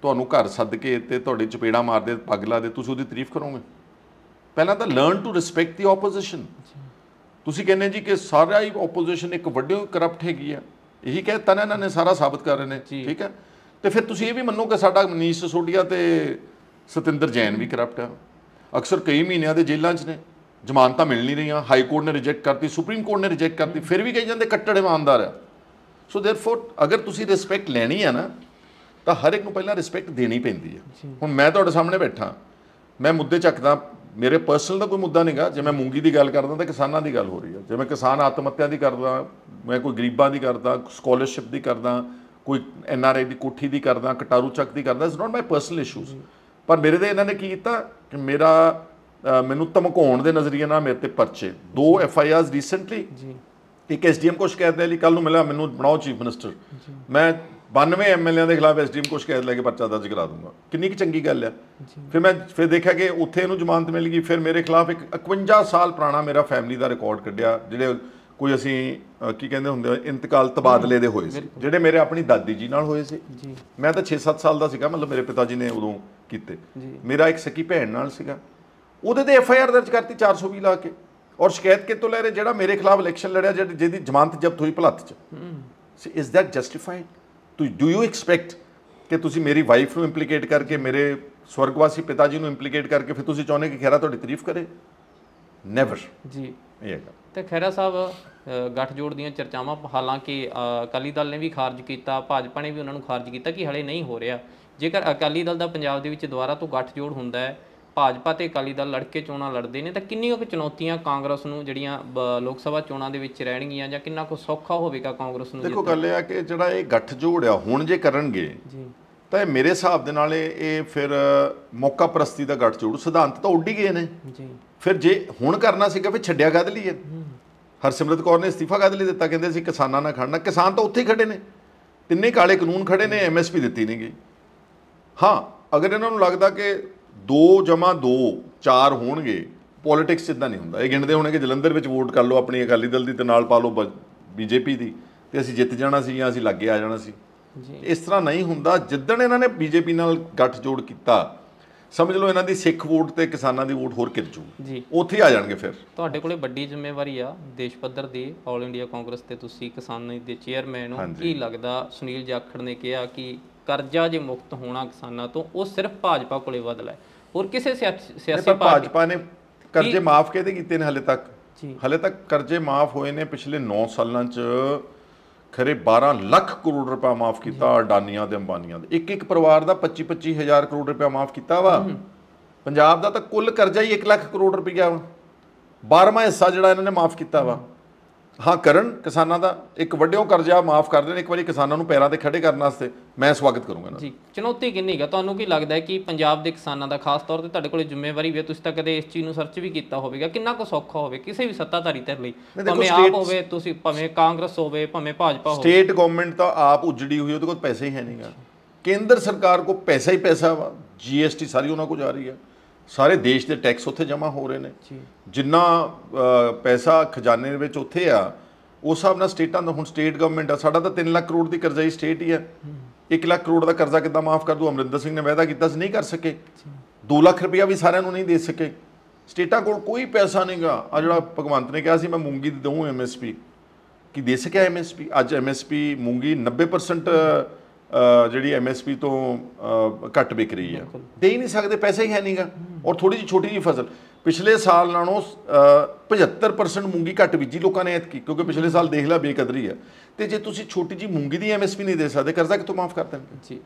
ਤੁਹਾਨੂੰ ਘਰ ਸੱਦ ਕੇ ਤੇ ਤੁਹਾਡੇ ਚਪੇੜਾ ਮਾਰ ਦੇ ਪਗਲਾ ਦੇ ਤੁਸੀਂ ਉਹਦੀ ਤਾਰੀਫ ਕਰੋਗੇ ਪਹਿਲਾਂ ਤਾਂ learn to respect the opposition ਤੁਸੀਂ ਕਹਿੰਦੇ ਜੀ ਕਿ ਸਾਰਾ ਹੀ ਆਪੋਜੀਸ਼ਨ ਇੱਕ ਵੱਡੇ ਕਰਪਟ ਹੈਗੀ ਆ ਇਹੀ ਕਹੇ ਤਨ ਇਹਨਾਂ ਨੇ ਸਾਰਾ ਸਾਬਤ ਕਰ ਰਹੇ ਨੇ ਠੀਕ ਹੈ ਤੇ ਫਿਰ ਤੁਸੀਂ ਇਹ ਵੀ ਮੰਨੋ ਕਿ ਸਾਡਾ ਮਨੀਸ਼ ਸੋਡੀਆ ਤੇ ਸਤਿੰਦਰ ਜੈਨ ਵੀ ਕਰਪਟ ਆ ਅਕਸਰ ਕਈ ਮਹੀਨਿਆਂ ਦੇ ਜੇਲ੍ਹਾਂ 'ਚ ਨੇ ਜ਼ਮਾਨਤਾਂ ਮਿਲ ਨਹੀਂ ਰਹੀਆਂ ਹਾਈ ਕੋਰਟ ਨੇ ਰਿਜੈਕਟ ਕਰਤੀ ਸੁਪਰੀਮ ਕੋਰਟ ਨੇ ਰਿਜੈਕਟ ਕਰਤੀ ਫਿਰ ਵੀ ਕਹੀ ਜਾਂਦੇ ਕੱਟੜ ਇਮਾਨਦਾਰ ਆ ਸੋ ਦੇਰਫੋਰ ਅਗਰ ਤੁਸੀਂ ਰਿਸਪੈਕਟ ਲੈਣੀ ਆ ਨਾ ਤਾਂ ਹਰ ਇੱਕ ਨੂੰ ਪਹਿਲਾਂ ਰਿਸਪੈਕਟ ਦੇਣੀ ਪੈਂਦੀ ਹੈ ਹੁਣ ਮੈਂ ਤੁਹਾਡੇ ਸਾਹਮਣੇ ਬੈਠਾ ਮੈਂ ਮੁੱਦੇ ਚੱਕਦਾ ਮੇਰੇ ਪਰਸਨਲ ਦਾ ਕੋਈ ਮੁੱਦਾ ਨਹੀਂਗਾ ਜੇ ਮੈਂ ਮੂੰਗੀ ਦੀ ਗੱਲ ਕਰਦਾ ਤਾਂ ਕਿਸਾਨਾਂ ਦੀ ਗੱਲ ਹੋ ਰਹੀ ਹੈ ਜੇ ਮੈਂ ਕਿਸਾਨ ਆਤਮ ਹੱਤਿਆ ਦੀ ਕਰਦਾ ਮੈਂ ਕੋਈ ਗਰੀਬਾਂ ਦੀ ਕਰਦਾ ਸਕਾਲਰਸ਼ਿਪ ਦੀ ਕਰਦਾ ਕੋਈ ਐਨ ਆਰ ਆਈ ਦੀ ਕੋਠੀ ਦੀ ਕਰਦਾ ਕਟਾਰੂ ਚੱਕ ਦੀ ਕਰਦਾ it's not my personal issues ਪਰ ਮੇਰੇ ਦੇ ਇਹਨਾਂ ਨੇ ਕੀ ਕੀਤਾ ਕਿ ਮੇਰਾ ਮੈਨੂੰ ਧਮਕਾਉਣ ਦੇ ਨਜ਼ਰੀਏ ਨਾਲ ਮੇਰੇ ਤੇ ਪਰਚੇ ਦੋ ਐਫ ਆਈ ਆਰਸ ਰੀਸੈਂਟਲੀ ਜੀ ਇੱਕ ਐਮ ਕੋ ਸ਼ਿਕਾਇਤ ਦੇ ਲਈ ਕੱਲ ਨੂੰ ਮਿਲਿਆ ਮੈਨੂੰ ਬਣਾਓ ਚੀਫ ਮਿਨਿਸਟਰ ਮੈਂ 92 ਐਮ ਐਲ ਏ ਦੇ ਖਿਲਾਫ ਐਸ ਐਮ ਕੋ ਸ਼ਿਕਾਇਤ ਲੈ ਕੇ ਪਰਚਾ ਦਰਜ ਕਰਾ ਦੂੰਗਾ ਕਿੰਨੀ ਕਿ ਚੰਗੀ ਗੱਲ ਆ ਫਿਰ ਮੈਂ ਫਿਰ ਦੇਖਿਆ ਕਿ ਉੱਥੇ ਇਹਨੂੰ ਜ਼ਮਾਨਤ ਮਿਲ ਗਈ ਫਿਰ ਮੇਰੇ ਖਿਲਾਫ ਇੱਕ 51 ਸਾਲ ਪੁਰਾਣਾ ਮੇਰਾ ਫੈਮਿਲੀ ਦਾ ਰਿਕਾਰਡ ਕੱਢਿਆ ਜਿਹੜੇ ਕੋਈ ਅਸੀਂ ਕੀ ਕਹਿੰਦੇ ਹੁੰਦੇ ਇੰਤਕਾਲ ਤਬਾਦਲੇ ਦੇ ਹੋਏ ਸੀ ਜਿਹੜੇ ਮੇਰੇ ਆਪਣੀ ਦਾਦੀ ਜੀ ਨਾਲ ਹੋਏ ਸੀ ਮੈਂ ਤਾਂ 6-7 ਸਾਲ ਦਾ ਸੀਗਾ ਮਤਲਬ ਮੇਰੇ ਪਿਤਾ ਜੀ ਨੇ ਉਦੋਂ ਕੀਤੇ ਮੇਰਾ ਇੱਕ ਸਕੀ ਭੈਣ ਨਾਲ ਸੀਗਾ ਉਹਦੇ ਤੇ ਐਫ ਆਈ ਆਰ ਦਰਜ ਕਰਤੀ 420 ਲਾ ਕੇ ਔਰ ਸ਼ਿਕਾਇਤ ਕਿਤੋਂ ਲੈ ਰਹੇ ਜਿਹੜਾ ਮੇਰੇ ਖਿਲਾਫ ਇਲੈਕਸ਼ਨ ਲੜਿਆ ਜਿਹਦੀ ਜ਼ਮਾਨਤ ਜ਼ਬਤ ਹੋਈ ਭਲੱਤ ਚ ਸੀ is that justified to do you expect ਕਿ ਤੁਸੀਂ ਮੇਰੀ ਵਾਈਫ ਨੂੰ ਇੰਪਲੀਕੇਟ ਕਰਕੇ ਮੇਰੇ ਸਵਰਗਵਾਸੀ ਪਿਤਾ ਜੀ ਨੂੰ ਇੰਪਲੀਕੇਟ ਕਰਕੇ ਫਿਰ ਤੁਸੀਂ ਚਾਹੁੰਦੇ ਕਿ ਖੈਰਾ ਤੁਹਾਡੀ ਤਾਰੀਫ ਕਰੇ ਨੈਵਰ ਜੀ ਇਹ ਤੇ ਖੈਰਾ ਸਾਹਿਬ ਜੋੜ ਦੀਆਂ ਚਰਚਾਵਾਂ ਹਾਲਾਂਕਿ ਅਕਾਲੀ ਦਲ ਨੇ ਵੀ ਖਾਰਜ ਕੀਤਾ ਭਾਜਪਾ ਨੇ ਵੀ ਉਹਨਾਂ ਨੂੰ ਖਾਰਜ ਕੀਤਾ ਕਿ ਹਲੇ ਨਹੀਂ ਹੋ ਰਿਹਾ ਜੇਕਰ ਅਕਾਲੀ ਦਲ ਦਾ ਪੰਜਾਬ ਦੇ ਵਿੱਚ ਦੁਬਾਰਾ ਤੋਂ ਗੱਠ ਜੋੜ ਹੁੰਦਾ ਹੈ ਭਾਜਪਾ ਤੇ ਅਕਾਲੀ ਦਲ ਲੜ ਕੇ ਚੋਣਾਂ ਲੜਦੇ ਨੇ ਤਾਂ ਕਿੰਨੀਆਂ ਕੁ ਚੁਣੌਤੀਆਂ ਕਾਂਗਰਸ ਨੂੰ ਜਿਹੜੀਆਂ ਲੋਕ ਸਭਾ ਚੋਣਾਂ ਦੇ ਵਿੱਚ ਰਹਿਣਗੀਆਂ ਜਾਂ ਕਿੰਨਾ ਕੁ ਸੌਖਾ ਹੋਵੇਗਾ ਕਾਂਗਰਸ ਨੂੰ ਦੇਖੋ ਗੱਲ ਇਹ ਆ ਕਿ ਜਿਹੜਾ ਇਹ ਗੱਠ ਜੋੜ ਆ ਹੁਣ ਜੇ ਕਰਨਗੇ ਜੀ ਤਾਂ ਇਹ ਮੇਰੇ ਹਿਸਾਬ ਦੇ ਨਾਲ ਇਹ ਫਿਰ ਮੌਕਾ ਪ੍ਰਸਤੀ ਦਾ ਗੱਠ ਜੋੜ ਸਿਧਾਂਤ ਤਾਂ ਹੀ ਗਏ ਨੇ ਜੀ ਫਿਰ ਜੇ ਹੁਣ ਕਰਨਾ ਸੀਗਾ ਫਿਰ ਛੱਡਿਆ ਕਦ ਲਈਏ ਹਰਸਿਮਰਤ ਕੌਰ ਨੇ ਅਸਤੀਫਾ ਕਦ ਲਈ ਦਿੱਤਾ ਕਹਿੰਦੇ ਸੀ ਕਿਸਾਨਾਂ ਨਾਲ ਖੜਨਾ ਕਿਸਾਨ ਤਾਂ ਉੱਥੇ ਹੀ ਖੜੇ ਨੇ ਤਿੰਨੇ ਕਾਲੇ ਕਾਨੂੰਨ ਖੜੇ ਨੇ ਐਮਐਸਪੀ ਦਿੱਤੀ ਨਹੀਂ ਗਈ ਹਾਂ ਅਗਰ ਇਹਨਾਂ ਨੂੰ ਲੱਗਦਾ ਕਿ 2 ਜਮਾ 2 4 ਹੋਣਗੇ ਪੋਲਿਟਿਕਸ ਇਦਾਂ ਨਹੀਂ ਹੁੰਦਾ ਇਹ ਗਿਣਦੇ ਹੋਣੇ ਕਿ ਜਲੰਧਰ ਵਿੱਚ ਵੋਟ ਕਰ ਲਓ ਆਪਣੀ ਅਕਾਲੀ ਦਲ ਦੀ ਤੇ ਨਾਲ ਪਾ ਲਓ ਬੀਜੇਪੀ ਦੀ ਤੇ ਅਸੀਂ ਜਿੱਤ ਜਾਣਾ ਸੀ ਜਾਂ ਅਸੀਂ ਲੱਗੇ ਆ ਜਾਣਾ ਸੀ ਜੀ ਇਸ ਤਰ੍ਹਾਂ ਨਹੀਂ ਹੁੰਦਾ ਜਿੱਦਣ ਇਹਨਾਂ ਨੇ ਬੀਜੇਪੀ ਨਾਲ ਗੱਠ ਜੋੜ ਕੀਤਾ ਸਮਝ ਲਓ ਇਹਨਾਂ ਦੀ ਸਿੱਖ ਵੋਟ ਤੇ ਕਿਸਾਨਾਂ ਦੀ ਵੋਟ ਹੋਰ ਕਿਰ ਜੂ ਜੀ ਉੱਥੇ ਆ ਜਾਣਗੇ ਫਿਰ ਤੁਹਾਡੇ ਕੋਲੇ ਵੱਡੀ ਜ਼ਿੰਮੇਵਾਰੀ ਆ ਦੇਸ਼ ਪੱਧਰ ਦੀ ਆਲ ਇੰਡੀਆ ਕਾਂਗਰਸ ਤੇ ਤੁਸੀਂ ਕਿਸਾਨਾਂ ਦੇ ਚੇਅਰਮੈਨ ਹੋ ਕੀ ਲੱਗਦਾ ਸੁਨੀਲ ਜਾਖੜ ਨੇ ਕਿਹਾ ਕਿ ਕਰਜ਼ਾ ਜੇ ਮੁਕਤ ਹੋਣਾ ਕਿਸਾਨਾਂ ਤੋਂ ਉਹ ਸਿਰਫ ਭਾਜਪਾ ਕੋਲੇ ਬਦਲਾ ਹੈ ਹੋਰ ਕਿਸੇ ਸਿਆਸੀ ਪਾਰਟੀ ਭਾਜਪਾ ਨੇ ਕਰਜ਼ੇ ਮਾਫ ਕਿਹਦੇ ਕੀਤੇ ਨੇ ਹਲੇ ਤੱਕ ਹਲੇ ਤੱਕ ਕਰਜ਼ੇ ਮਾਫ ਹੋਏ ਨੇ ਪਿਛਲੇ 9 ਸਾਲਾਂ 'ਚ ਖਰੇ 12 ਲੱਖ ਕਰੋੜ ਰੁਪਏ ਮਾਫ ਕੀਤਾ ਅਡਾਨੀਆਂ ਦੇ ਅੰਬਾਨੀਆਂ ਦੇ ਇੱਕ ਇੱਕ ਪਰਿਵਾਰ ਦਾ 25 25000 ਕਰੋੜ ਰੁਪਏ ਮਾਫ ਕੀਤਾ ਵਾ ਪੰਜਾਬ ਦਾ ਤਾਂ ਕੁੱਲ ਕਰਜ਼ਾ ਹੀ 1 ਲੱਖ ਕਰੋੜ ਰੁਪਏ ਵਾ 12ਵਾਂ ਹਿੱਸਾ ਜਿਹੜਾ ਇਹਨਾਂ ਨੇ ਮਾਫ ਕੀਤਾ ਵਾ ਹਾਂ ਕਰਨ ਕਿਸਾਨਾਂ ਦਾ ਇੱਕ ਵੱਡਿਓ ਕਰਜ਼ਾ ਮਾਫ ਕਰ ਦੇਣ ਇੱਕ ਵਾਰੀ ਕਿਸਾਨਾਂ ਨੂੰ ਪੈਰਾਂ ਤੇ ਖੜੇ ਕਰਨ ਵਾਸਤੇ ਮੈਂ ਸਵਾਗਤ ਕਰੂੰਗਾ ਜੀ ਚੁਣੌਤੀ ਕਿੰਨੀ ਹੈ ਤੁਹਾਨੂੰ ਕੀ ਲੱਗਦਾ ਹੈ ਕਿ ਪੰਜਾਬ ਦੇ ਕਿਸਾਨਾਂ ਦਾ ਖਾਸ ਤੌਰ ਤੇ ਤੁਹਾਡੇ ਕੋਲੇ ਜ਼ਿੰਮੇਵਾਰੀ ਵੀ ਹੈ ਤੁਸੀਂ ਤਾਂ ਕਦੇ ਇਸ ਚੀਜ਼ ਨੂੰ ਸਰਚ ਵੀ ਕੀਤਾ ਹੋਵੇਗਾ ਕਿੰਨਾ ਕੁ ਸੌਖਾ ਹੋਵੇ ਕਿਸੇ ਵੀ ਸੱਤਾਧਾਰੀ ਤੇ ਲਈ ਭਾਵੇਂ ਆਪ ਹੋਵੇ ਤੁਸੀਂ ਭਾਵੇਂ ਕਾਂਗਰਸ ਹੋਵੇ ਭਾਵੇਂ ਭਾਜਪਾ ਹੋਵੇ ਸਟੇਟ ਗਵਰਨਮੈਂਟ ਤਾਂ ਆਪ ਉਜੜੀ ਹੋਈ ਉਹਦੇ ਕੋਲ ਪੈਸੇ ਹੀ ਹੈ ਨਹੀਂਗਾ ਕੇਂਦਰ ਸਰਕਾਰ ਕੋ ਪੈਸਾ ਹੀ ਪੈਸਾ ਵਾ ਜੀਐਸਟੀ ਸਾਰੀ ਉਹਨਾਂ ਕੋ ਜਾ ਰਹੀ ਹੈ ਸਾਰੇ ਦੇਸ਼ ਦੇ ਟੈਕਸ ਉੱਥੇ ਜਮ੍ਹਾਂ ਹੋ ਰਹੇ ਨੇ ਜਿੰਨਾ ਪੈਸਾ ਖਜ਼ਾਨੇ ਵਿੱਚ ਉੱਥੇ ਆ ਉਹ ਸਭ ਨਾਲ ਸਟੇਟਾਂ ਦਾ ਹੁਣ ਸਟੇਟ ਗਵਰਨਮੈਂਟ ਆ ਸਾਡਾ ਤਾਂ 3 ਲੱਖ ਕਰੋੜ ਦੀ ਕਰਜ਼ਾਈ ਸਟੇਟ ਹੀ ਆ 1 ਲੱਖ ਕਰੋੜ ਦਾ ਕਰਜ਼ਾ ਕਿੱਦਾਂ ਮਾਫ ਕਰ ਦੂ ਅਮਰਿੰਦਰ ਸਿੰਘ ਨੇ ਵਾਅਦਾ ਕੀਤਾ ਸੀ ਨਹੀਂ ਕਰ ਸਕੇ 2 ਲੱਖ ਰੁਪਇਆ ਵੀ ਸਾਰਿਆਂ ਨੂੰ ਨਹੀਂ ਦੇ ਸਕੇ ਸਟੇਟਾਂ ਕੋਲ ਕੋਈ ਪੈਸਾ ਨਹੀਂਗਾ ਆ ਜਿਹੜਾ ਭਗਵੰਤ ਨੇ ਕਿਹਾ ਸੀ ਮੈਂ ਮੂੰਗੀ ਦੇ ਦਊਂ ਐਮਐਸਪੀ ਕੀ ਦੇ ਸਕਿਆ ਐਮਐਸਪੀ ਅੱਜ ਐਮਐਸਪੀ ਮੂੰਗੀ 90% ਜਿਹੜੀ ਐਮਐਸਪੀ ਤੋਂ ਘੱਟ ਵਿਕ ਰਹੀ ਆ ਦੇ ਹੀ ਨਹੀਂ ਸਕਦੇ ਪੈਸੇ ਹੀ ਹੈ ਨਹੀਂਗਾ ਔਰ ਥੋੜੀ ਜਿਹੀ ਛੋਟੀ ਜੀ ਫਸਲ ਪਿਛਲੇ ਸਾਲ ਨਾਲੋਂ 75% ਮੂੰਗੀ ਘੱਟ ਵਿਜੀ ਲੋਕਾਂ ਨੇ ਐਤਕੀ ਕਿਉਂਕਿ ਪਿਛਲੇ ਸਾਲ ਦੇਖ ਲਿਆ ਬੇਕਦਰੀ ਹੈ ਤੇ ਜੇ ਤੁਸੀਂ ਛੋਟੀ ਜੀ ਮੂੰਗੀ ਦੀ ਐਮਐਸਪੀ ਨਹੀਂ ਦੇ ਸਕਦੇ ਕਰਜ਼ਾ ਕਿਤੋਂ ਮਾਫ ਕਰ ਦੇਣਗੇ ਜੀ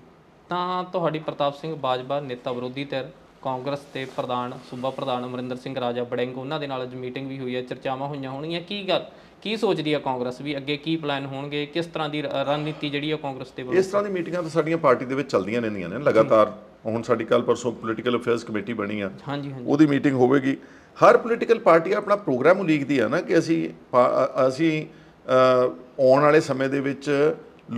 ਤਾਂ ਤੁਹਾਡੀ ਪ੍ਰਤਾਪ ਸਿੰਘ ਬਾਜਵਾ ਨੇਤਾ ਵਿਰੋਧੀ ਧਿਰ ਕਾਂਗਰਸ ਤੇ ਪ੍ਰਧਾਨ ਸੂਬਾ ਪ੍ਰਧਾਨ ਅਮਰਿੰਦਰ ਸਿੰਘ ਰਾਜਾ ਬੜੈਂਗ ਉਹਨਾਂ ਦੇ ਨਾਲ ਅੱਜ ਮੀਟਿੰਗ ਵੀ ਹੋਈ ਹੈ ਚਰਚਾਵਾਂ ਹੋਈਆਂ ਹੋਣਗੀਆਂ ਕੀ ਗੱਲ ਕੀ ਸੋਚਦੀ ਹੈ ਕਾਂਗਰਸ ਵੀ ਅੱਗੇ ਕੀ ਪਲਾਨ ਹੋਣਗੇ ਕਿਸ ਤਰ੍ਹਾਂ ਦੀ ਰਣਨੀਤੀ ਜਿਹੜੀ ਹੈ ਕਾਂਗਰਸ ਤੇ ਵੱਲੋਂ ਇਸ ਤਰ੍ਹਾਂ ਦੀ ਮੀਟਿੰਗਾਂ ਤਾਂ ਸਾਡੀਆਂ ਪਾਰਟੀ ਦੇ ਵਿੱਚ ਚੱਲਦੀਆਂ ਰਹਿੰਦੀਆਂ ਨੇ ਲਗਾਤਾਰ ਹੁਣ ਸਾਡੀ ਕੱਲ ਪਰਸੋਂ ਪੋਲੀਟੀਕਲ ਅਫੇਅਰਸ ਕਮੇਟੀ ਬਣੀ ਆ ਹਾਂਜੀ ਹਾਂਜੀ ਉਹਦੀ ਮੀਟਿੰਗ ਹੋਵੇਗੀ ਹਰ ਪੋਲੀਟੀਕਲ ਪਾਰਟੀ ਆਪਣਾ ਪ੍ਰੋਗਰਾਮ ਉਲੀਕਦੀ ਆ ਨਾ ਕਿ ਅਸੀਂ ਅਸੀਂ ਆਉਣ ਵਾਲੇ ਸਮੇਂ ਦੇ ਵਿੱਚ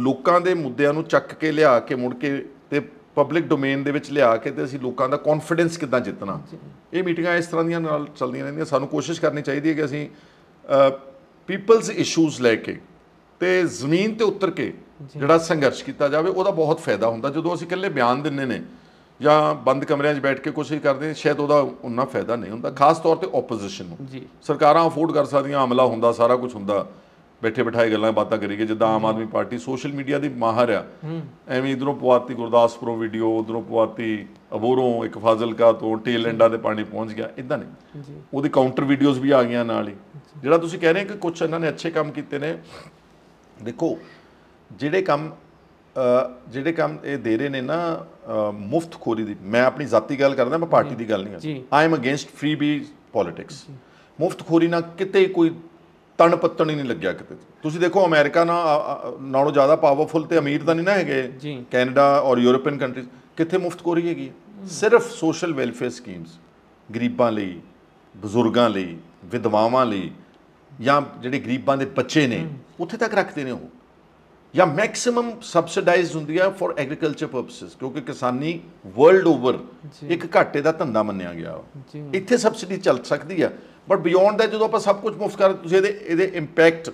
ਲੋਕਾਂ ਦੇ ਮੁੱਦਿਆਂ ਨੂੰ ਚੱਕ ਕੇ ਲਿਆ ਕੇ ਮੁੜ ਕੇ ਤੇ ਪਬਲਿਕ ਡੋਮੇਨ ਦੇ ਵਿੱਚ ਲਿਆ ਕੇ ਤੇ ਅਸੀਂ ਲੋਕਾਂ ਦਾ ਕੌਨਫੀਡੈਂਸ ਕਿੱਦਾਂ ਜਿੱਤਣਾ ਇਹ ਮੀਟਿੰਗਾਂ ਇਸ ਤਰ੍ਹਾਂ ਦੀਆਂ ਨਾਲ ਚੱਲਦੀਆਂ ਰਹਿੰਦੀਆਂ ਸਾਨੂੰ ਕੋਸ਼ਿਸ਼ ਕਰਨੀ ਚਾਹੀਦੀ ਹੈ ਕਿ ਅਸੀਂ ਪੀਪਲਸ ਇਸ਼ੂਜ਼ ਲੈ ਕੇ ਤੇ ਜ਼ਮੀਨ ਤੇ ਉਤਰ ਕੇ ਜਿਹੜਾ ਸੰਘਰਸ਼ ਕੀਤਾ ਜਾਵੇ ਉਹਦਾ ਬਹੁਤ ਫਾਇਦਾ ਹੁੰਦਾ ਜਦੋਂ ਅਸੀਂ ਇਕੱਲੇ ਬਿਆਨ ਦਿੰਨੇ ਨੇ ਜਾਂ ਬੰਦ ਕਮਰਿਆਂ 'ਚ ਬੈਠ ਕੇ ਕੋਸ਼ਿਸ਼ ਕਰਦੇ ਸ਼ਾਇਦ ਉਹਦਾ ਉਨਾ ਫਾਇਦਾ ਨਹੀਂ ਹੁੰਦਾ ਖਾਸ ਤੌਰ ਤੇ ਆਪੋਜੀਸ਼ਨ ਨੂੰ ਸਰਕਾਰਾਂ ਅਫੋਰਡ ਕਰ ਸਕਦੀਆਂ ਹਮਲਾ ਹੁੰਦਾ ਸਾਰਾ ਕੁਝ ਹੁੰਦਾ ਬੈਠੇ ਬਿਠਾਏ ਗੱਲਾਂ ਬਾਤਾਂ ਕਰੀਏ ਜਿੱਦਾਂ ਆਮ ਆਦਮੀ ਪਾਰਟੀ ਸੋਸ਼ਲ ਮੀਡੀਆ ਦੀ ਮਾਹਰ ਆ ਐਵੇਂ ਇਧਰੋਂ ਪਵਾਤੀ ਗੁਰਦਾਸਪੁਰੋਂ ਵੀਡੀਓ ਉਧਰੋਂ ਪਵਾਤੀ ਅਬੋਰੋਂ ਇੱਕ ਫਾਜ਼ਿਲਕਾ ਤੋਂ ਟੇਲੈਂਡਾ ਦੇ ਪਾਣੀ ਪਹੁੰਚ ਗਿਆ ਇਦਾਂ ਨਹੀਂ ਉਹਦੇ ਕਾਊਂਟਰ ਵੀਡੀਓਜ਼ ਵੀ ਆ ਗਈਆਂ ਨਾਲ ਹੀ ਜਿਹੜਾ ਤੁਸੀਂ ਕਹਿ ਰਹੇ ਕਿ ਕੁਝ ਇਹਨਾਂ ਨੇ ਅੱਛੇ ਕੰਮ ਕੀਤੇ ਨੇ ਦੇਖੋ ਜਿਹੜੇ ਕੰਮ ਜਿਹੜੇ ਕੰਮ ਇਹ ਦੇ ਰਹੇ ਨੇ ਨਾ ਮੁਫਤ ਖੋਰੀ ਦੀ ਮੈਂ ਆਪਣੀ ਜ਼ਾਤੀ ਗੱਲ ਕਰਦਾ ਮੈਂ ਪਾਰਟੀ ਦੀ ਗੱਲ ਨਹੀਂ ਕਰਦਾ I am against freebie politics ਮੁਫਤ ਖੋਰੀ ਨਾਲ ਕਿਤੇ ਕੋਈ ਤਣ ਪੱਤਣ ਹੀ ਨਹੀਂ ਲੱਗਿਆ ਕਿਤੇ ਤੁਸੀਂ ਦੇਖੋ ਅਮਰੀਕਾ ਨਾਲੋਂ ਜ਼ਿਆਦਾ ਪਾਵਰਫੁਲ ਤੇ ਅਮੀਰ ਤਾਂ ਨਹੀਂ ਨਾ ਹੈਗੇ ਕੈਨੇਡਾ ਔਰ ਯੂਰੋਪੀਅਨ ਕੰਟਰੀਜ਼ ਕਿੱਥੇ ਮੁਫਤ ਕੋਰੀ ਹੈਗੀ ਸਿਰਫ ਸੋਸ਼ਲ ਵੈਲਫੇਅਰ ਸਕੀਮਸ ਗਰੀਬਾਂ ਲਈ ਬਜ਼ੁਰਗਾਂ ਲਈ ਵਿਧਵਾਵਾਂ ਲਈ ਜਾਂ ਜਿਹੜੇ ਗਰੀਬਾਂ ਦੇ ਬੱਚੇ ਨੇ ਉੱਥੇ ਤੱਕ ਰੱਖਦੇ ਨੇ ਉਹ ਜਾਂ ਮੈਕਸਿਮਮ ਸਬਸਿਡਾਈਜ਼ ਹੁੰਦੀ ਹੈ ਫॉर ਐਗਰੀਕਲਚਰ ਪਰਪਸਸ ਕਿਉਂਕਿ ਕਿਸਾਨੀ ਵਰਲਡ ਓਵਰ ਇੱਕ ਘਾਟੇ ਦਾ ਧੰਦਾ ਮੰਨਿਆ ਗਿਆ ਇੱਥੇ ਸਬਸਿਡੀ ਚੱਲ ਸਕਦੀ ਆ ਬਟ ਬਿਯੋਂਡ ਦੈਟ ਜਦੋਂ ਆਪਾਂ ਸਭ ਕੁਝ ਮੁਫਤ ਕਰ ਤੁਸੀਂ ਇਹਦੇ ਇਹਦੇ ਇੰਪੈਕਟ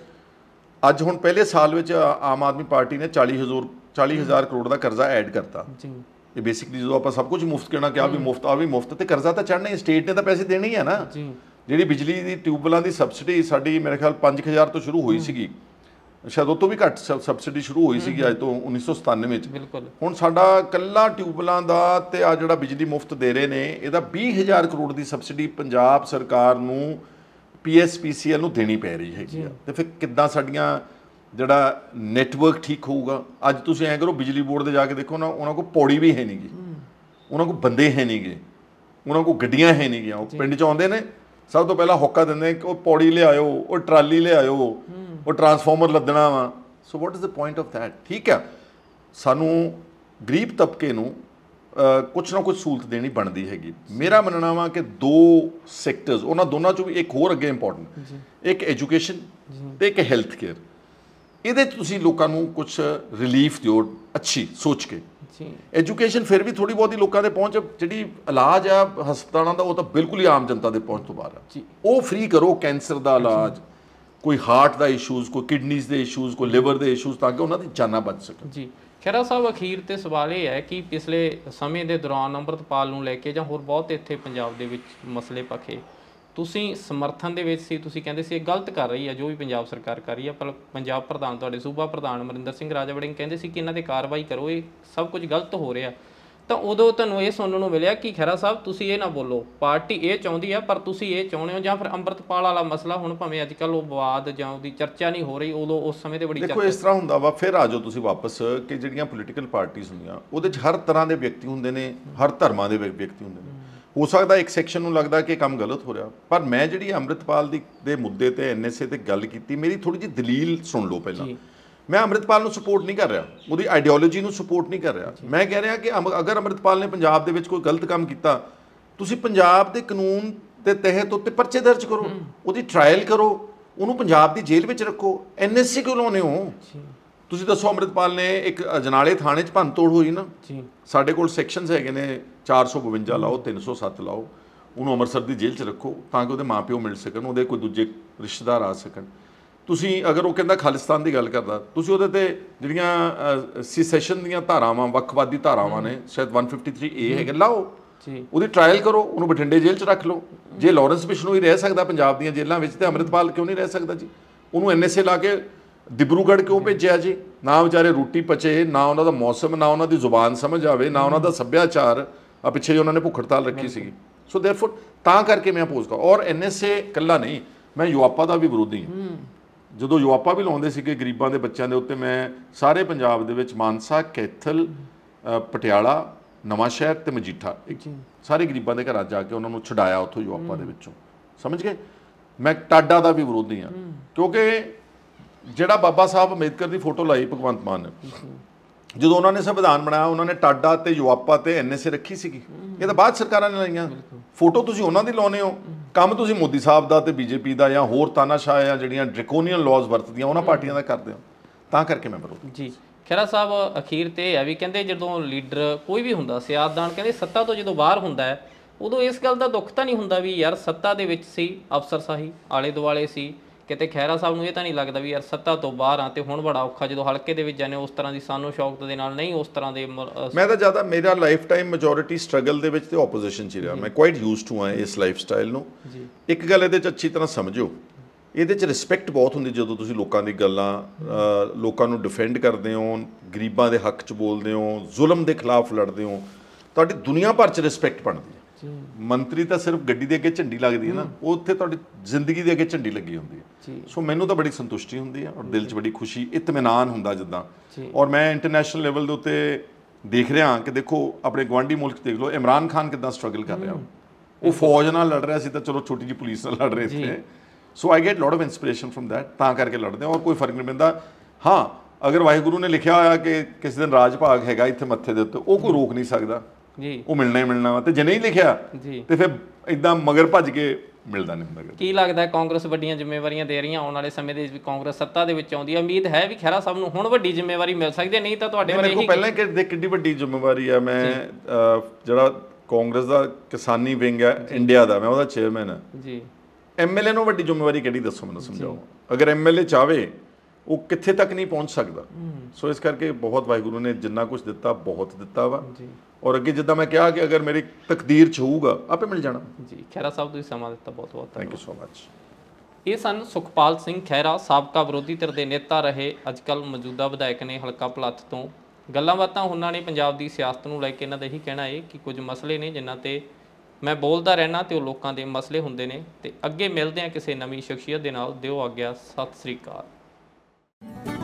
ਅੱਜ ਹੁਣ ਪਹਿਲੇ ਸਾਲ ਵਿੱਚ ਆਮ ਆਦਮੀ ਪਾਰਟੀ ਨੇ 40 40000 40000 ਕਰੋੜ ਦਾ ਕਰਜ਼ਾ ਐਡ ਕਰਤਾ ਜੀ ਇਹ ਬੇਸਿਕਲੀ ਜਦੋਂ ਆਪਾਂ ਸਭ ਕੁਝ ਮੁਫਤ ਕਰਨਾ ਕਿਹਾ ਵੀ ਮੁਫਤ ਆ ਵੀ ਮੁਫਤ ਤੇ ਕਰਜ਼ਾ ਤਾਂ ਚੜਨਾ ਹੀ ਸਟੇਟ ਨੇ ਤਾਂ ਪੈਸੇ ਦੇਣੇ ਹੀ ਆ ਨਾ ਜੀ ਜਿਹੜੀ ਬਿਜਲੀ ਦੀ ਟਿਊਬਲਾਂ ਦੀ ਸਬਸਿਡੀ ਸਾਡੀ ਮੇਰੇ ਖਿਆਲ 5000 ਤੋਂ ਸ਼ੁਰੂ ਹੋਈ ਸੀਗੀ ਸ਼ਾਇਦ ਉਹ ਤੋਂ ਵੀ ਘੱਟ ਸਬਸਿਡੀ ਸ਼ੁਰੂ ਹੋਈ ਸੀਗੀ ਅੱਜ ਤੋਂ 1997 ਵਿੱਚ ਬਿਲਕੁਲ ਹੁਣ ਸਾਡਾ ਕੱਲਾ ਟਿਊਬਲਾਂ ਦਾ ਤੇ ਆ ਜਿਹੜਾ ਬਿਜਲੀ ਮੁਫਤ ਦੇ ਰਹੇ ਨੇ ਇਹਦਾ 20000 ਕਰੋੜ ਦੀ ਸਬਸਿਡੀ ਪੰਜਾਬ ਸਰਕਾਰ ਨੂੰ ਪੀਐਸਪੀਸੀਐਲ ਨੂੰ ਦੇਣੀ ਪੈ ਰਹੀ ਹੈਗੀ ਤੇ ਫਿਰ ਕਿੱਦਾਂ ਸਾਡੀਆਂ ਜਿਹੜਾ ਨੈਟਵਰਕ ਠੀਕ ਹੋਊਗਾ ਅੱਜ ਤੁਸੀਂ ਐਂ ਕਰੋ ਬਿਜਲੀ ਬੋਰਡ ਦੇ ਜਾ ਕੇ ਦੇਖੋ ਨਾ ਉਹਨਾਂ ਕੋਲ ਪੌੜੀ ਵੀ ਹੈ ਨਹੀਂਗੀ ਉਹਨਾਂ ਕੋਲ ਬੰਦੇ ਹੈ ਨਹੀਂਗੇ ਉਹਨਾਂ ਕੋਲ ਗੱਡੀਆਂ ਹੈ ਨਹੀਂਗੀਆਂ ਉਹ ਪਿੰਡ ਚ ਆਉਂਦੇ ਨੇ ਸਭ ਤੋਂ ਪਹਿਲਾਂ ਹੋਕਾ ਦਿੰਦੇ ਕਿ ਉਹ ਪੌੜੀ ਲਿਆਇਓ ਉਹ ਟਰਾਲੀ ਲਿਆਇਓ ਉਹ ਟਰਾਂਸਫਾਰਮਰ ਲੱਦਣਾ ਵਾ so what is the point of that ਠੀਕ ਹੈ ਸਾਨੂੰ ਗਰੀਬ ਤਬਕੇ ਨੂੰ ਕੁਝ ਨਾ ਕੁਝ ਸਹੂਲਤ ਦੇਣੀ ਬਣਦੀ ਹੈਗੀ ਮੇਰਾ ਮੰਨਣਾ ਵਾ ਕਿ ਦੋ ਸੈਕਟਰਸ ਉਹਨਾਂ ਦੋਨਾਂ ਚੋਂ ਵੀ ਇੱਕ ਹੋਰ ਅੱਗੇ ਇੰਪੋਰਟੈਂਟ ਇੱਕ ਐਜੂਕੇਸ਼ਨ ਤੇ ਇੱਕ ਹੈਲਥ ਕੇਅਰ ਇਹਦੇ ਤੁਸੀਂ ਲੋਕਾਂ ਨੂੰ ਕੁਝ ਰਿਲੀਫ ਦਿਓ ਅੱਛੀ ਸੋਚ ਕੇ ਜੀ ਐਜੂਕੇਸ਼ਨ ਫਿਰ ਵੀ ਥੋੜੀ ਬਹੁਤੀ ਲੋਕਾਂ ਦੇ ਪਹੁੰਚ ਜਿਹੜੀ ਇਲਾਜ ਆ ਹਸਪਤਾਲਾਂ ਦਾ ਉਹ ਤਾਂ ਬਿਲਕੁਲ ਹੀ ਆਮ ਜਨਤਾ ਦੇ ਪਹੁੰਚ ਤੋਂ ਬਾਹਰ ਆ ਉਹ ਫ੍ਰੀ ਕਰੋ ਕੈਂਸਰ ਦਾ ਇਲਾਜ ਕੋਈ ਹਾਰਟ ਦਾ ਇਸ਼ੂਜ਼ ਕੋਈ ਕਿਡਨੀਜ਼ ਦੇ ਇਸ਼ੂਜ਼ ਕੋਈ ਲਿਵਰ ਦੇ ਇਸ਼ੂਜ਼ ਤਾਂ ਕਿ ਉਹਨਾਂ ਦੀ ਜਾਨਾਂ ਬਚ ਸਕਣ ਜੀ ਖੈਰਾ ਸਾਹਿਬ ਅਖੀਰ ਤੇ ਸਵਾਲ ਇਹ ਹੈ ਕਿ ਪਿਛਲੇ ਸਮੇਂ ਦੇ ਦੌਰਾਨ ਅੰਮ੍ਰਿਤਪਾਲ ਨੂੰ ਲੈ ਕੇ ਜਾਂ ਹੋਰ ਬਹੁਤ ਇੱਥੇ ਪੰਜਾਬ ਦੇ ਵਿੱਚ ਮਸਲੇ ਪਖੇ ਤੁਸੀਂ ਸਮਰਥਨ ਦੇ ਵਿੱਚ ਸੀ ਤੁਸੀਂ ਕਹਿੰਦੇ ਸੀ ਇਹ ਗਲਤ ਕਰ ਰਹੀ ਹੈ ਜੋ ਵੀ ਪੰਜਾਬ ਸਰਕਾਰ ਕਰ ਰਹੀ ਹੈ ਪਰ ਪੰਜਾਬ ਪ੍ਰਧਾਨ ਤੁਹਾਡੇ ਸੂਬਾ ਪ੍ਰਧਾਨ ਅਮਰਿੰਦਰ ਸਿੰਘ ਰਾਜਵੜਿੰਗ ਕਹਿੰਦੇ ਸੀ ਕਿ ਇਹਨਾਂ ਤੇ ਕਾਰਵਾਈ ਕਰੋ ਇਹ ਸਭ ਕੁਝ ਗਲਤ ਹੋ ਰਿਹਾ ਤਾਂ ਉਦੋਂ ਤੁਹਾਨੂੰ ਇਹ ਸੁਣਨ ਨੂੰ ਮਿਲਿਆ ਕਿ ਖੈਰਾ ਸਾਹਿਬ ਤੁਸੀਂ ਇਹ ਨਾ ਬੋਲੋ ਪਾਰਟੀ ਇਹ ਚਾਹੁੰਦੀ ਹੈ ਪਰ ਤੁਸੀਂ ਇਹ ਚਾਹੁੰਦੇ ਹੋ ਜਾਂ ਫਿਰ ਅੰਮ੍ਰਿਤਪਾਲ ਵਾਲਾ ਮਸਲਾ ਹੁਣ ਭਾਵੇਂ ਅੱਜ ਕੱਲ ਉਹ ਵਿਵਾਦ ਜਾਂ ਉਹਦੀ ਚਰਚਾ ਨਹੀਂ ਹੋ ਰਹੀ ਉਦੋਂ ਉਸ ਸਮੇਂ ਤੇ ਬੜੀ ਚਰਚਾ ਦੇਖੋ ਇਸ ਤਰ੍ਹਾਂ ਹੁੰਦਾ ਵਾ ਫਿਰ ਆਜੋ ਤੁਸੀਂ ਵਾਪਸ ਕਿ ਜਿਹੜੀਆਂ ਪੋਲੀਟੀਕਲ ਪਾਰਟੀਆਂ ਹੁੰਦੀਆਂ ਉਹਦੇ 'ਚ ਹਰ ਤਰ੍ਹਾਂ ਦੇ ਵਿਅਕਤੀ ਹੁੰਦੇ ਨੇ ਹਰ ਧਰਮਾਂ ਦੇ ਵਿਅਕਤੀ ਹੁੰਦੇ ਨੇ ਹੋ ਸਕਦਾ ਇੱਕ ਸੈਕਸ਼ਨ ਨੂੰ ਲੱਗਦਾ ਕਿ ਕੰਮ ਗਲਤ ਹੋ ਰਿਹਾ ਪਰ ਮੈਂ ਜਿਹੜੀ ਅੰਮ੍ਰਿਤਪਾਲ ਦੀ ਦੇ ਮੁੱਦੇ ਤੇ ਐਨਐਸਏ ਤੇ ਗੱਲ ਕੀਤੀ ਮੇਰੀ ਥੋੜੀ ਜਿਹੀ ਦਲੀਲ ਸੁਣ ਲਓ ਪਹਿਲਾਂ ਮੈਂ ਅਮਰਿਤਪਾਲ ਨੂੰ ਸਪੋਰਟ ਨਹੀਂ ਕਰ ਰਿਹਾ ਉਹਦੀ ਆਈਡੀਓਲੋਜੀ ਨੂੰ ਸਪੋਰਟ ਨਹੀਂ ਕਰ ਰਿਹਾ ਮੈਂ ਕਹਿ ਰਿਹਾ ਕਿ ਅਗਰ ਅਮਰਿਤਪਾਲ ਨੇ ਪੰਜਾਬ ਦੇ ਵਿੱਚ ਕੋਈ ਗਲਤ ਕੰਮ ਕੀਤਾ ਤੁਸੀਂ ਪੰਜਾਬ ਦੇ ਕਾਨੂੰਨ ਦੇ ਤਹਿਤ ਉੱਤੇ ਪਰਚੇ ਦਰਜ ਕਰੋ ਉਹਦੀ ਟ੍ਰਾਇਲ ਕਰੋ ਉਹਨੂੰ ਪੰਜਾਬ ਦੀ ਜੇਲ੍ਹ ਵਿੱਚ ਰੱਖੋ ਐਨਐਸਸੀ ਕਿਉਂ ਲਾਉਨੇ ਹੋ ਤੁਸੀਂ ਦੱਸੋ ਅਮਰਿਤਪਾਲ ਨੇ ਇੱਕ ਜਨਾਲੇ ਥਾਣੇ 'ਚ ਭੰਨਤੋੜ ਹੋਈ ਨਾ ਸਾਡੇ ਕੋਲ ਸੈਕਸ਼ਨਸ ਹੈਗੇ ਨੇ 452 ਲਾਓ 307 ਲਾਓ ਉਹਨੂੰ ਅੰਮ੍ਰਿਤਸਰ ਦੀ ਜੇਲ੍ਹ 'ਚ ਰੱਖੋ ਤਾਂ ਕਿ ਉਹਦੇ ਮਾਪਿਓ ਮਿਲ ਸਕਣ ਉਹਦੇ ਕੋਈ ਦੂਜੇ ਰਿਸ਼ਤੇਦਾਰ ਆ ਸਕਣ ਤੁਸੀਂ ਅਗਰ ਉਹ ਕਹਿੰਦਾ ਖਾਲਿਸਤਾਨ ਦੀ ਗੱਲ ਕਰਦਾ ਤੁਸੀਂ ਉਹਦੇ ਤੇ ਜਿਹੜੀਆਂ ਸੈਸ਼ਨ ਦੀਆਂ ਧਾਰਾਵਾਂ ਵੱਖਵਾਦੀ ਧਾਰਾਵਾਂ ਨੇ ਸ਼ਾਇਦ 153 ਏ ਹੈਗਾ ਲਾਓ ਜੀ ਉਹਦੀ ਟ੍ਰਾਇਲ ਕਰੋ ਉਹਨੂੰ ਬਠਿੰਡੇ ਜੇਲ੍ਹ 'ਚ ਰੱਖ ਲਓ ਜੇ ਲਾਰੈਂਸ ਬਿਸ਼ਨੂ ਹੀ ਰਹਿ ਸਕਦਾ ਪੰਜਾਬ ਦੀਆਂ ਜੇਲ੍ਹਾਂ ਵਿੱਚ ਤੇ ਅਮਰਿਤਪਾਲ ਕਿਉਂ ਨਹੀਂ ਰਹਿ ਸਕਦਾ ਜੀ ਉਹਨੂੰ ਐਨਐਸਏ ਲਾ ਕੇ ਦਿਬਰੂਗੜ੍ਹ ਕਿਉਂ ਭੇਜਿਆ ਜੀ ਨਾ ਵਿਚਾਰੇ ਰੋਟੀ ਪਚੇ ਨਾ ਉਹਨਾਂ ਦਾ ਮੌਸਮ ਨਾ ਉਹਨਾਂ ਦੀ ਜ਼ੁਬਾਨ ਸਮਝ ਆਵੇ ਨਾ ਉਹਨਾਂ ਦਾ ਸੱਭਿਆਚਾਰ ਆ ਪਿੱਛੇ ਉਹਨਾਂ ਨੇ ਭੁੱਖ ਹੜਤਾਲ ਰੱਖੀ ਸੀਗੀ ਸੋ देयरफॉर ਤਾਂ ਕਰਕੇ ਮੈਂ ਅਪੋਜ਼ ਕਰ ਔਰ ਐਨਐਸਏ ਕੱਲਾ ਨਹੀਂ ਮੈਂ ਯੂਆਪਾ ਦਾ ਵੀ ਵਿਰੋਧੀ ਹਾਂ ਜਦੋਂ ਯੁਵਾਪਾ ਵੀ ਲਾਉਂਦੇ ਸੀਗੇ ਗਰੀਬਾਂ ਦੇ ਬੱਚਿਆਂ ਦੇ ਉੱਤੇ ਮੈਂ ਸਾਰੇ ਪੰਜਾਬ ਦੇ ਵਿੱਚ ਮਾਨਸਾ ਕੈਥਲ ਪਟਿਆਲਾ ਨਵਾਂ ਸ਼ਹਿਰ ਤੇ ਮਜੀਠਾ ਸਾਰੇ ਗਰੀਬਾਂ ਦੇ ਘਰਾਂ ਜਾ ਕੇ ਉਹਨਾਂ ਨੂੰ ਛਡਾਇਆ ਉੱਥੋਂ ਯੁਵਾਪਾ ਦੇ ਵਿੱਚੋਂ ਸਮਝ ਗਏ ਮੈਂ ਟਾਡਾ ਦਾ ਵੀ ਵਿਰੋਧੀ ਹਾਂ ਕਿਉਂਕਿ ਜਿਹੜਾ ਬਾਬਾ ਸਾਹਿਬ ਅੰਬੇਦਕਰ ਦੀ ਫੋਟੋ ਲਾਈ ਭਗਵੰਤ ਮਾਨ ਨੇ ਜਦੋਂ ਉਹਨਾਂ ਨੇ ਸੰਵਿਧਾਨ ਬਣਾਇਆ ਉਹਨਾਂ ਨੇ ਟਾਡਾ ਤੇ ਯੁਆਪਾ ਤੇ ਐਨਐਸਏ ਰੱਖੀ ਸੀਗੀ ਇਹ ਤਾਂ ਬਾਅਦ ਸਰਕਾਰਾਂ ਨੇ ਲਾਈਆਂ ਫੋਟੋ ਤੁਸੀਂ ਉਹਨਾਂ ਦੀ ਲਾਉਨੇ ਹੋ ਕੰਮ ਤੁਸੀਂ ਮੋਦੀ ਸਾਹਿਬ ਦਾ ਤੇ ਬੀਜੇਪੀ ਦਾ ਜਾਂ ਹੋਰ ਤਾਨਾਸ਼ਾਹ ਆ ਜਿਹੜੀਆਂ ਡ੍ਰੈਕੋਨੀਅਨ ਲਾਜ਼ ਵਰਤਦੀਆਂ ਉਹਨਾਂ ਪਾਰਟੀਆਂ ਦਾ ਕਰਦੇ ਹੋ ਤਾਂ ਕਰਕੇ ਮੈਂ ਬਰੋਧ ਜੀ ਖੇਰਾ ਸਾਹਿਬ ਅਖੀਰ ਤੇ ਆ ਵੀ ਕਹਿੰਦੇ ਜਦੋਂ ਲੀਡਰ ਕੋਈ ਵੀ ਹੁੰਦਾ ਸਿਆਸਤਦਾਨ ਕਹਿੰਦੇ ਸੱਤਾ ਤੋਂ ਜਦੋਂ ਬਾਹਰ ਹੁੰਦਾ ਹੈ ਉਦੋਂ ਇਸ ਗੱਲ ਦਾ ਦੁੱਖ ਤਾਂ ਨਹੀਂ ਹੁੰਦਾ ਵੀ ਯਾਰ ਸੱਤਾ ਦੇ ਵਿੱਚ ਸੀ ਅਫਸਰ ਸਾਹੀ ਆਲੇ ਦੁਆਲੇ ਸੀ ਕਿਤੇ ਖੈਰਾ ਸਾਹਿਬ ਨੂੰ ਇਹ ਤਾਂ ਨਹੀਂ ਲੱਗਦਾ ਵੀ ਯਾਰ ਸੱਤਾ ਤੋਂ ਬਾਹਰ ਆ ਤੇ ਹੁਣ ਬੜਾ ਔਖਾ ਜਦੋਂ ਹਲਕੇ ਦੇ ਵਿੱਚ ਜਾਣੇ ਉਸ ਤਰ੍ਹਾਂ ਦੀ ਸਾਨੂੰ ਸ਼ੌਕਤ ਦੇ ਨਾਲ ਨਹੀਂ ਉਸ ਤਰ੍ਹਾਂ ਦੇ ਮੈਂ ਤਾਂ ਜ਼ਿਆਦਾ ਮੇਰਾ ਲਾਈਫ ਟਾਈਮ ਮੈਜੋਰਿਟੀ ਸਟਰਗਲ ਦੇ ਵਿੱਚ ਤੇ ਆਪੋਜੀਸ਼ਨ ਚ ਰਿਹਾ ਮੈਂ ਕੁਆਇਟ ਯੂਜ਼ਡ ਟੂ ਆ ਇਸ ਲਾਈਫ ਸਟਾਈਲ ਨੂੰ ਇੱਕ ਗੱਲ ਇਹਦੇ ਚ ਅੱਛੀ ਤਰ੍ਹਾਂ ਸਮਝੋ ਇਹਦੇ ਚ ਰਿਸਪੈਕਟ ਬਹੁਤ ਹੁੰਦੀ ਜਦੋਂ ਤੁਸੀਂ ਲੋਕਾਂ ਦੀ ਗੱਲਾਂ ਲੋਕਾਂ ਨੂੰ ਡਿਫੈਂਡ ਕਰਦੇ ਹੋ ਗਰੀਬਾਂ ਦੇ ਹੱਕ ਚ ਬੋਲਦੇ ਹੋ ਜ਼ੁਲਮ ਦੇ ਖਿਲਾਫ ਲੜਦੇ ਹੋ ਤੁਹਾਡੀ ਦੁਨੀਆ ਭਰ ਚ ਰਿਸਪੈਕਟ ਬਣਦੀ ਮੰਤਰੀ ਤਾਂ ਸਿਰਫ ਗੱਡੀ ਦੇ ਅੱਗੇ ਝੰਡੀ ਲੱਗਦੀ ਹੈ ਨਾ ਉੱਥੇ ਤੁਹਾਡੀ ਜ਼ਿੰਦਗੀ ਦੇ ਅੱਗੇ ਝੰਡੀ ਲੱਗੀ ਹੁੰਦੀ ਹੈ ਸੋ ਮੈਨੂੰ ਤਾਂ ਬੜੀ ਸੰਤੁਸ਼ਟੀ ਹੁੰਦੀ ਹੈ ਔਰ ਦਿਲ 'ਚ ਬੜੀ ਖੁਸ਼ੀ ਇਤਮਾਨ ਹੁੰਦਾ ਜਿੱਦਾਂ ਔਰ ਮੈਂ ਇੰਟਰਨੈਸ਼ਨਲ ਲੈਵਲ ਦੇ ਉੱਤੇ ਦੇਖ ਰਿਹਾ ਕਿ ਦੇਖੋ ਆਪਣੇ ਗਵਾਂਡੀ ਮੁਲਕ ਦੇਖ ਲਓ ਇਮਰਾਨ ਖਾਨ ਕਿਦਾਂ ਸਟਰਗਲ ਕਰ ਰਿਹਾ ਉਹ ਫੌਜ ਨਾਲ ਲੜ ਰਿਹਾ ਸੀ ਤਾਂ ਚਲੋ ਛੋਟੀ ਜੀ ਪੁਲਿਸ ਨਾਲ ਲੜ ਰਹੇ ਸੀ so I get lot of inspiration from that ਤਾਂ ਕਰਕੇ ਲੜਦੇ ਔਰ ਕੋਈ ਫਰਕ ਨਹੀਂ ਪੈਂਦਾ ਹਾਂ ਅਗਰ ਵਾਹਿਗੁਰੂ ਨੇ ਲਿਖਿਆ ਹੋਇਆ ਕਿ ਕਿਸੇ ਦਿਨ ਰਾਜ ਭਾਗ ਹੈਗਾ ਇੱਥੇ ਮੱਥੇ ਦੇ ਉੱਤੇ ਉਹ ਕੋਈ ਰੋਕ ਨਹੀਂ ਸਕਦਾ ਜੀ ਉਹ ਮਿਲਣਾ ਹੀ ਮਿਲਣਾ ਵਾ ਤੇ ਜੇ ਨਹੀਂ ਲਿਖਿਆ ਜੀ ਤੇ ਫਿਰ ਇਦਾਂ ਮਗਰ ਭੱਜ ਕੇ ਮਿਲਦਾ ਨਹੀਂ ਹੁੰਦਾ ਕੀ ਲੱਗਦਾ ਕਾਂਗਰਸ ਵੱਡੀਆਂ ਜ਼ਿੰਮੇਵਾਰੀਆਂ ਦੇ ਰਹੀਆਂ ਆਉਣ ਵਾਲੇ ਸਮੇਂ ਦੇ ਵਿੱਚ ਕਾਂਗਰਸ ਸੱਤਾ ਦੇ ਵਿੱਚ ਆਉਂਦੀ ਹੈ ਉਮੀਦ ਹੈ ਵੀ ਖੈਰਾ ਸਭ ਨੂੰ ਹੁਣ ਵੱਡੀ ਜ਼ਿੰਮੇਵਾਰੀ ਮਿਲ ਸਕਦੀ ਹੈ ਨਹੀਂ ਤਾਂ ਤੁਹਾਡੇ ਵੱਲ ਇਹੀ ਪਹਿਲਾਂ ਕਿ ਦੇ ਕਿੰਨੀ ਵੱਡੀ ਜ਼ਿੰਮੇਵਾਰੀ ਆ ਮੈਂ ਜਿਹੜਾ ਕਾਂਗਰਸ ਦਾ ਕਿਸਾਨੀ ਵਿੰਗ ਹੈ ਇੰਡੀਆ ਦਾ ਮੈਂ ਉਹਦਾ ਚੇਅਰਮੈਨ ਹਾਂ ਜੀ ਐਮਐਲਏ ਨੂੰ ਵੱਡੀ ਜ਼ਿੰਮੇਵਾਰੀ ਕਿਹੜੀ ਦੱਸੋ ਮੈਨੂੰ ਸਮਝਾਓ ਅਗਰ ਐਮਐਲਏ ਚਾਵੇ ਉਹ ਕਿੱਥੇ ਤੱਕ ਨਹੀਂ ਪਹੁੰਚ ਸਕਦਾ ਸੋ ਇਸ ਕਰਕੇ ਬਹੁਤ ਵਾਹਿਗੁਰੂ ਨੇ ਜਿੰਨਾ ਕੁਝ ਦਿੱਤਾ ਬਹੁਤ ਦਿੱਤਾ ਵਾ ਜੀ ਔਰ ਅੱਗੇ ਜਿੱਦਾਂ ਮੈਂ ਕਿਹਾ ਕਿ ਅਗਰ ਮੇਰੀ ਤਕਦੀਰ ਚ ਹੋਊਗਾ ਆਪੇ ਮਿਲ ਜਾਣਾ ਜੀ ਖੈਰਾ ਸਾਹਿਬ ਤੁਸੀਂ ਸਮਾਂ ਦਿੱਤਾ ਬਹੁਤ ਬਹੁਤ ਥੈਂਕ ਯੂ ਸੋ ਮਚ ਇਹ ਸਨ ਸੁਖਪਾਲ ਸਿੰਘ ਖੈਰਾ ਸਾਬਕਾ ਵਿਰੋਧੀ ਧਿਰ ਦੇ ਨੇਤਾ ਰਹੇ ਅੱਜਕੱਲ ਮੌਜੂਦਾ ਵਿਧਾਇਕ ਨੇ ਹਲਕਾ ਪਲੱਥ ਤੋਂ ਗੱਲਾਂ ਬਾਤਾਂ ਉਹਨਾਂ ਨੇ ਪੰਜਾਬ ਦੀ ਸਿਆਸਤ ਨੂੰ ਲੈ ਕੇ ਇਹਨਾਂ ਦਾ ਇਹੀ ਕਹਿਣਾ ਹੈ ਕਿ ਕੁਝ ਮਸਲੇ ਨੇ ਜਿਨ੍ਹਾਂ ਤੇ ਮੈਂ ਬੋਲਦਾ ਰਹਿਣਾ ਤੇ ਉਹ ਲੋਕਾਂ ਦੇ ਮਸਲੇ ਹੁੰਦੇ ਨੇ ਤੇ ਅੱਗੇ ਮਿਲਦੇ ਆ ਕਿਸੇ ਨਵੀਂ ਸ਼ਖਸੀਅਤ ਦੇ ਨਾਲ ਦਿਓ ਆਗਿਆ ਸਤਿ ਸ੍ਰੀ ਅਕਾਲ Thank you.